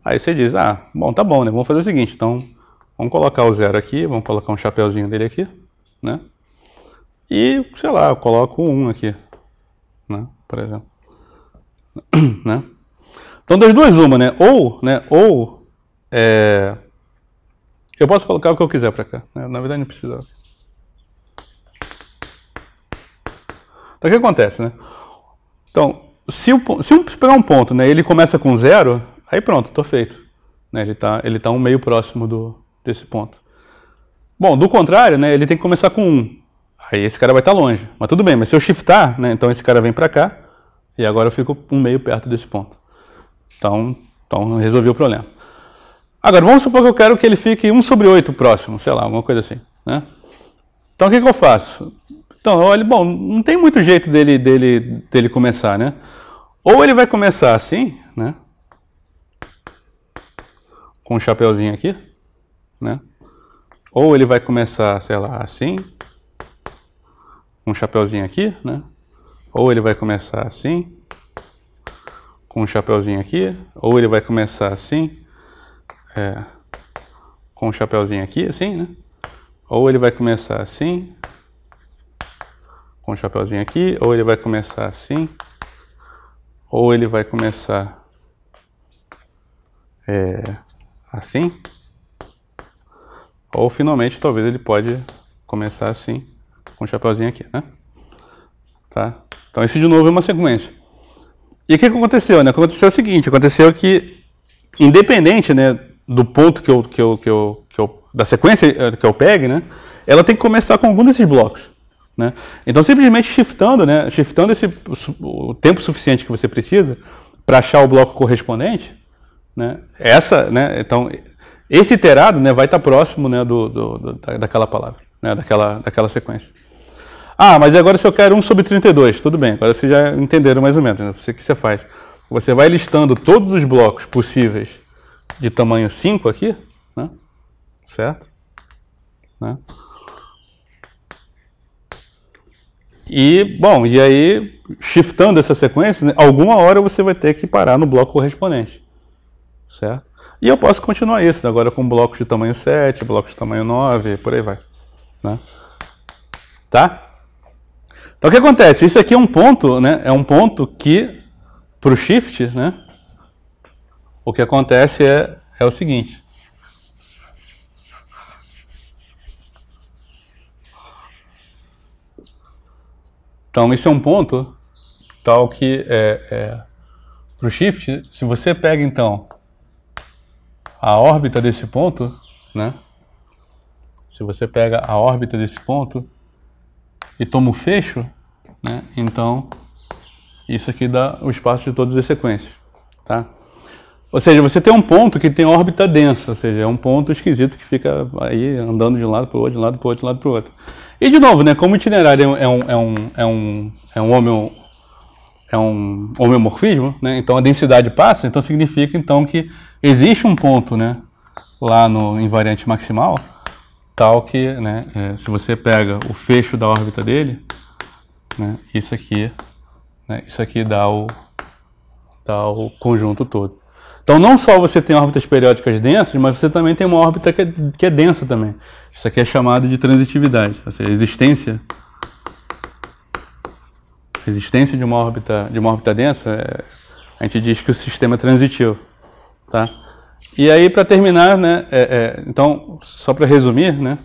Aí você diz, ah, bom, tá bom, né? Vamos fazer o seguinte, então, vamos colocar o zero aqui, vamos colocar um chapéuzinho dele aqui, né? E, sei lá, eu coloco um aqui, né? Por exemplo, (clears throat) né? Então das duas uma, né? Ou, né? Ou é... eu posso colocar o que eu quiser para cá. Né? Na verdade não precisa. Então o que acontece, né? Então se, o, se eu pegar um ponto, né? Ele começa com zero, aí pronto, estou feito. Né? Ele está ele tá um meio próximo do desse ponto. Bom, do contrário, né? Ele tem que começar com um. Aí esse cara vai estar tá longe. Mas tudo bem, mas se eu shiftar, né, então esse cara vem para cá e agora eu fico um meio perto desse ponto. Então, então resolvi o problema. Agora, vamos supor que eu quero que ele fique 1 sobre 8 próximo, sei lá, alguma coisa assim. Né? Então, o que, que eu faço? Então, olha, bom, não tem muito jeito dele, dele, dele começar, né? Ou ele vai começar assim, né? Com um chapéuzinho aqui, né? Ou ele vai começar, sei lá, assim, um chapéuzinho aqui, né? Ou ele vai começar assim, com um chapéuzinho aqui, ou ele vai começar assim, é, com um chapéuzinho aqui, assim, né? Ou ele vai começar assim, com um chapéuzinho aqui, ou ele vai começar assim, ou ele vai começar é, assim, ou finalmente talvez ele pode começar assim com o chapeuzinho aqui, né? Tá? Então isso de novo é uma sequência. E o que aconteceu, né? O que aconteceu é o seguinte, aconteceu que independente, né, do ponto que eu, que eu, que eu, que eu da sequência eh, que eu pegue, né, ela tem que começar com algum desses blocos, né? Então simplesmente shiftando, né, shiftando esse o tempo suficiente que você precisa para achar o bloco correspondente, né? Essa, né, então esse iterado, né, vai estar tá próximo, né, do, do, do daquela palavra, né, daquela daquela sequência. Ah, mas agora se eu quero um sobre 32, tudo bem, agora vocês já entenderam mais ou menos. Né? Você, o que você faz? Você vai listando todos os blocos possíveis de tamanho 5 aqui, né? certo? Né? E, bom, e aí, shiftando essa sequência, né, alguma hora você vai ter que parar no bloco correspondente, certo? E eu posso continuar isso, né, agora com blocos de tamanho 7, blocos de tamanho 9, por aí vai, né? Tá? Então o que acontece? Isso aqui é um ponto, né? É um ponto que para o shift, né? O que acontece é, é o seguinte. Então, isso é um ponto tal que é, é para o shift, se você pega então a órbita desse ponto, né? Se você pega a órbita desse ponto, e toma o fecho, né? então isso aqui dá o espaço de todas as sequências. Tá? Ou seja, você tem um ponto que tem órbita densa, ou seja, é um ponto esquisito que fica aí andando de um lado para o outro, de um lado para o outro, de um lado para o outro. E de novo, né, como itinerário é um, é um, é um, é um, homem é um homeomorfismo, é né, então a densidade passa, então significa então que existe um ponto né, lá no invariante maximal, tal que, né, é, se você pega o fecho da órbita dele, né, isso aqui, né, isso aqui dá o, dá o conjunto todo. Então, não só você tem órbitas periódicas densas, mas você também tem uma órbita que é, que é densa também. Isso aqui é chamado de transitividade, ou seja, a existência a existência de uma órbita de uma órbita densa, é, a gente diz que o sistema é transitivo, tá? E aí, para terminar, né, é, é, então, só para resumir, né,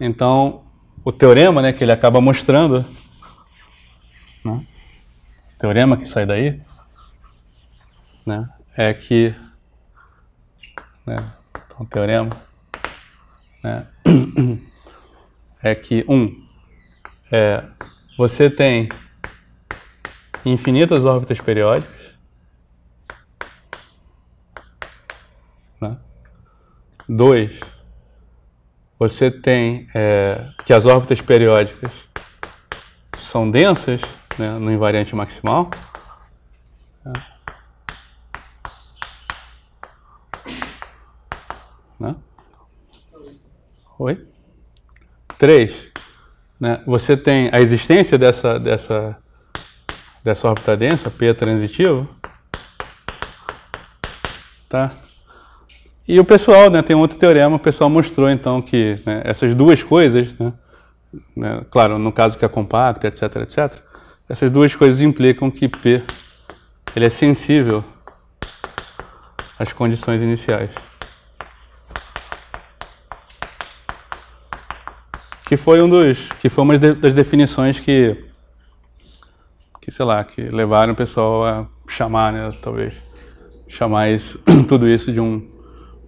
então, o teorema né, que ele acaba mostrando, né, o teorema que sai daí, né, é que, né, então, o teorema, né, (clears throat) é que, um, é, você tem infinitas órbitas periódicas, Dois, você tem é, que as órbitas periódicas são densas né, no invariante maximal. Né? Oi? Três, né, você tem a existência dessa, dessa, dessa órbita densa, P transitivo, tá? E o pessoal, né, tem outro teorema, o pessoal mostrou então que né, essas duas coisas, né, né, claro, no caso que é compacto, etc, etc, essas duas coisas implicam que P ele é sensível às condições iniciais. Que foi um dos, que foi uma das definições que, que sei lá, que levaram o pessoal a chamar, né, talvez, chamar isso, (clears throat) tudo isso de um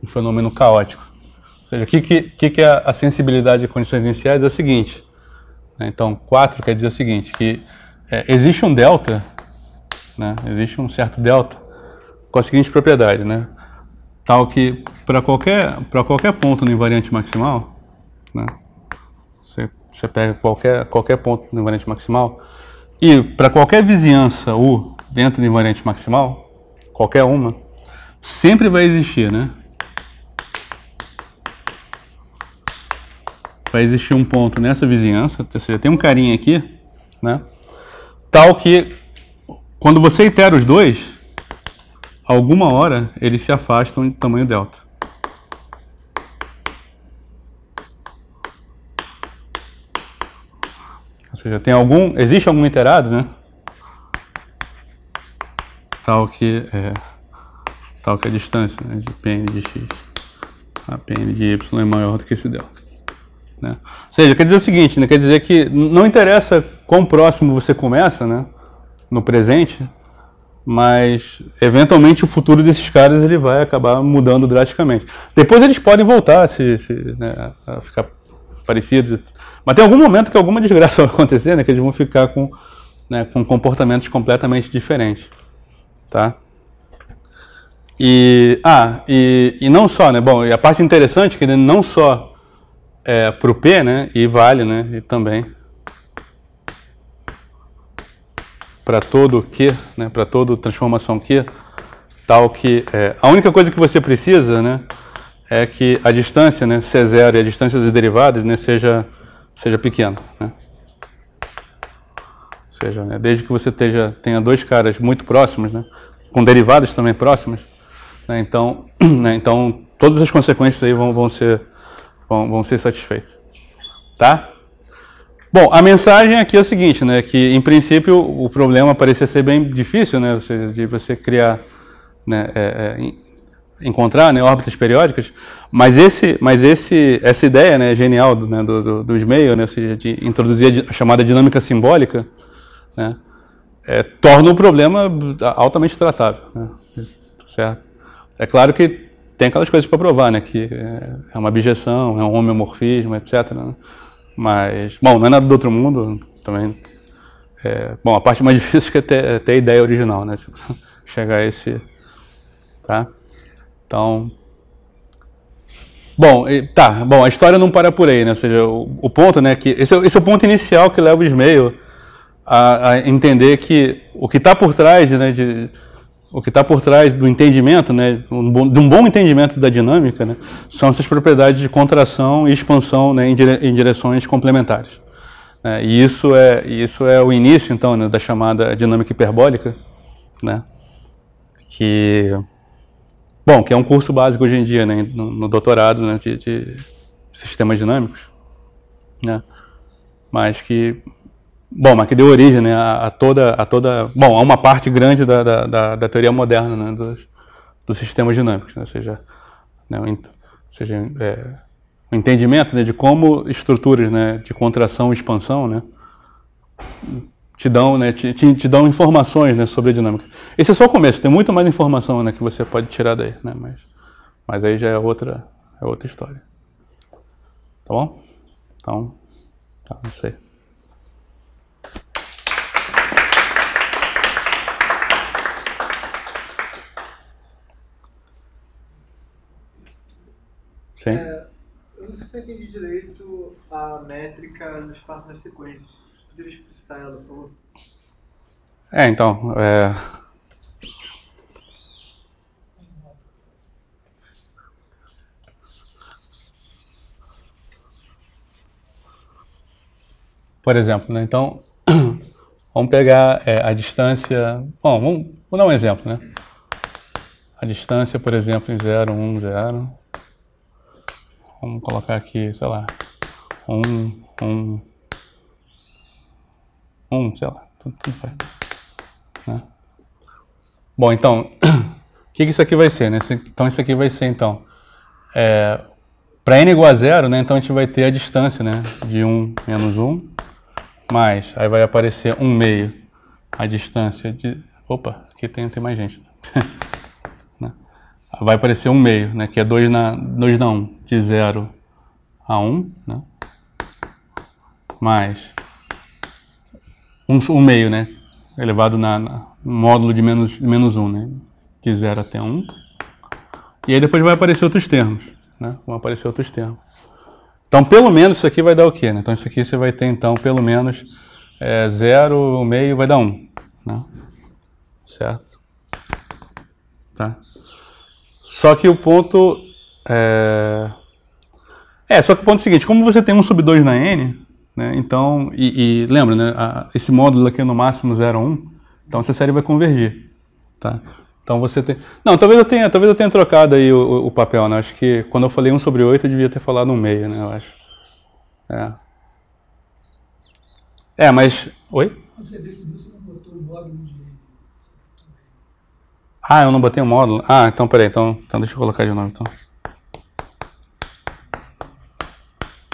um fenômeno caótico. Ou seja, o que, que, que, é a sensibilidade de condições iniciais? É o seguinte. Né? Então, 4 quer dizer o seguinte, que é, existe um delta, né? existe um certo delta com a seguinte propriedade, né? tal que para qualquer, qualquer ponto no invariante maximal, né? você, você pega qualquer, qualquer ponto no invariante maximal, e para qualquer vizinhança U dentro do invariante maximal, qualquer uma, sempre vai existir, né? vai existir um ponto nessa vizinhança, ou seja, tem um carinha aqui, né? Tal que quando você itera os dois, alguma hora eles se afastam de tamanho delta. Ou seja, tem algum, existe algum iterado, né? Tal que é, tal que a distância né, de pn de x a pn de y é maior do que esse delta. Né? Ou seja, quer dizer o seguinte, né? quer dizer que não interessa quão próximo você começa, né? no presente, mas eventualmente o futuro desses caras ele vai acabar mudando drasticamente. Depois eles podem voltar se, se né, a ficar parecidos, mas tem algum momento que alguma desgraça vai acontecer, né, que eles vão ficar com, né, com comportamentos completamente diferentes, tá? E ah, e, e não só, né? Bom, e a parte interessante é que não só é, para o P, né? E vale, né? E também para todo Q, né? Para toda transformação Q, tal que é, a única coisa que você precisa, né? É que a distância, né? C0 e a distância das derivadas, né? Seja seja pequena, né? Ou seja, né, desde que você esteja, tenha dois caras muito próximos, né, com derivadas também próximas, né, então, (clears throat) né, então todas as consequências aí vão, vão ser vão, vão ser satisfeitos. Tá? Bom, a mensagem aqui é o seguinte, né? Que em princípio o problema parecia ser bem difícil, né? Você, de você criar, né? É, é, encontrar, né? Órbitas periódicas. Mas esse, mas esse, essa ideia, né? Genial do, né, do, do, do né? Ou seja, de introduzir a chamada dinâmica simbólica, né? É, torna o problema altamente tratável, né? certo? É claro que tem aquelas coisas para provar, né? Que é, é uma abjeção, é um homeomorfismo, etc. Né. Mas, bom, não é nada do outro mundo também. É, bom, a parte mais (laughs) difícil é ter, é ter a ideia original, né? (laughs) Chegar a esse. Tá? Então. Bom, tá. Bom, a história não para por aí, né? Ou seja, o, o ponto, né? Que esse, é esse é o ponto inicial que leva o Ismael a, a entender que o que está por trás, né? De, o que está por trás do entendimento, né, de um bom entendimento da dinâmica, né, são essas propriedades de contração e expansão né, em, direções complementares. É, e isso é, isso é o início, então, né, da chamada dinâmica hiperbólica, né, que, bom, que é um curso básico hoje em dia, né, no, no doutorado né, de, de sistemas dinâmicos, né, mas que Bom, mas que deu origem né, a, a, toda, a toda. Bom, a uma parte grande da, da, da, da teoria moderna né, dos, dos sistemas dinâmicos, né, seja, né, o, seja é, o entendimento né, de como estruturas né, de contração e expansão né, te, dão, né, te, te, te, dão informações né, sobre a dinâmica. Esse é só o começo, tem muito mais informação né, que você pode tirar daí, né, mas, mas aí já é outra, é outra história. Tá bom? Então, tá, não sei. Sim. É, eu não sei se eu entendi direito a métrica do espaço das sequências. poderia explicitar ela, por favor? É, então. É... Por exemplo, né? então (clears throat) vamos pegar é, a distância. Bom, vamos, vou dar um exemplo, né? A distância, por exemplo, em 0, 1, 0. Vamos colocar aqui, sei lá, um, um, um, sei lá, tudo, tudo faz. Né? Bom, então, (clears throat) o que, que, isso aqui vai ser? Né? Então, isso aqui vai ser, então, é, para n igual a zero, né, então a gente vai ter a distância né, de 1 menos 1, mais, aí vai aparecer 1 meio, a distância de... Opa, aqui tem, tem mais gente. (laughs) Né? vai aparecer 1 meio, né, que é 2 na, 2 na 1 de 0 a 1, um, né? mais 1 um, um meio, né? elevado na, na, no módulo de menos, de menos 1, né? de 0 até 1. E aí depois vai aparecer outros termos. Né? Vão aparecer outros termos. Então, pelo menos isso aqui vai dar o quê? Né? Então, isso aqui você vai ter, então, pelo menos 0, é, meio, vai dar 1. Um, né? Certo? Tá? Só que o ponto... É... É, só que o ponto é o seguinte, como você tem um sub 2 na N, né, então, e, e lembra, né, a, esse módulo aqui é no máximo 0,1, um, então essa série vai convergir, tá? Então você tem... Não, talvez eu tenha, talvez eu tenha trocado aí o, o papel, né? Acho que quando eu falei 1 sobre 8, eu devia ter falado 1,5, meio, né? Eu acho. É. É, mas... Oi? Quando você definiu, você não botou o módulo de... Ah, eu não botei o módulo? Ah, então peraí, então, então deixa eu colocar de novo, então.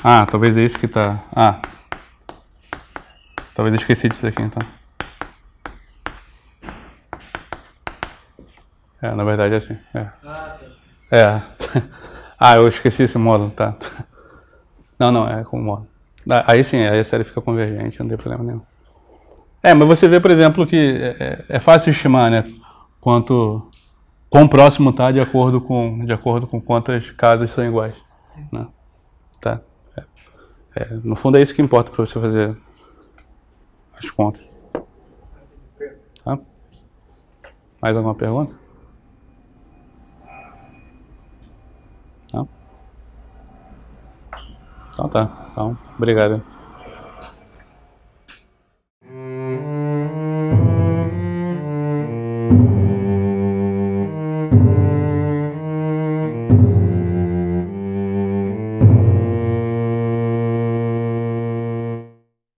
Ah, talvez é isso que tá. Ah. Talvez eu esqueci disso aqui então. É, na verdade é assim. É. é. (laughs) ah, eu esqueci esse módulo, tá. (laughs) Não, não, é com o módulo. Ah, aí sim, aí a série fica convergente, não tem problema nenhum. É, mas você vê, por exemplo, que é, é, é fácil estimar, né? Quanto, quão próximo está de acordo com, de acordo com quantas casas são iguais. Né? Tá. É, no fundo é isso que importa para você fazer as contas. Tá? Mais alguma pergunta? Não? Então tá. Então, obrigado.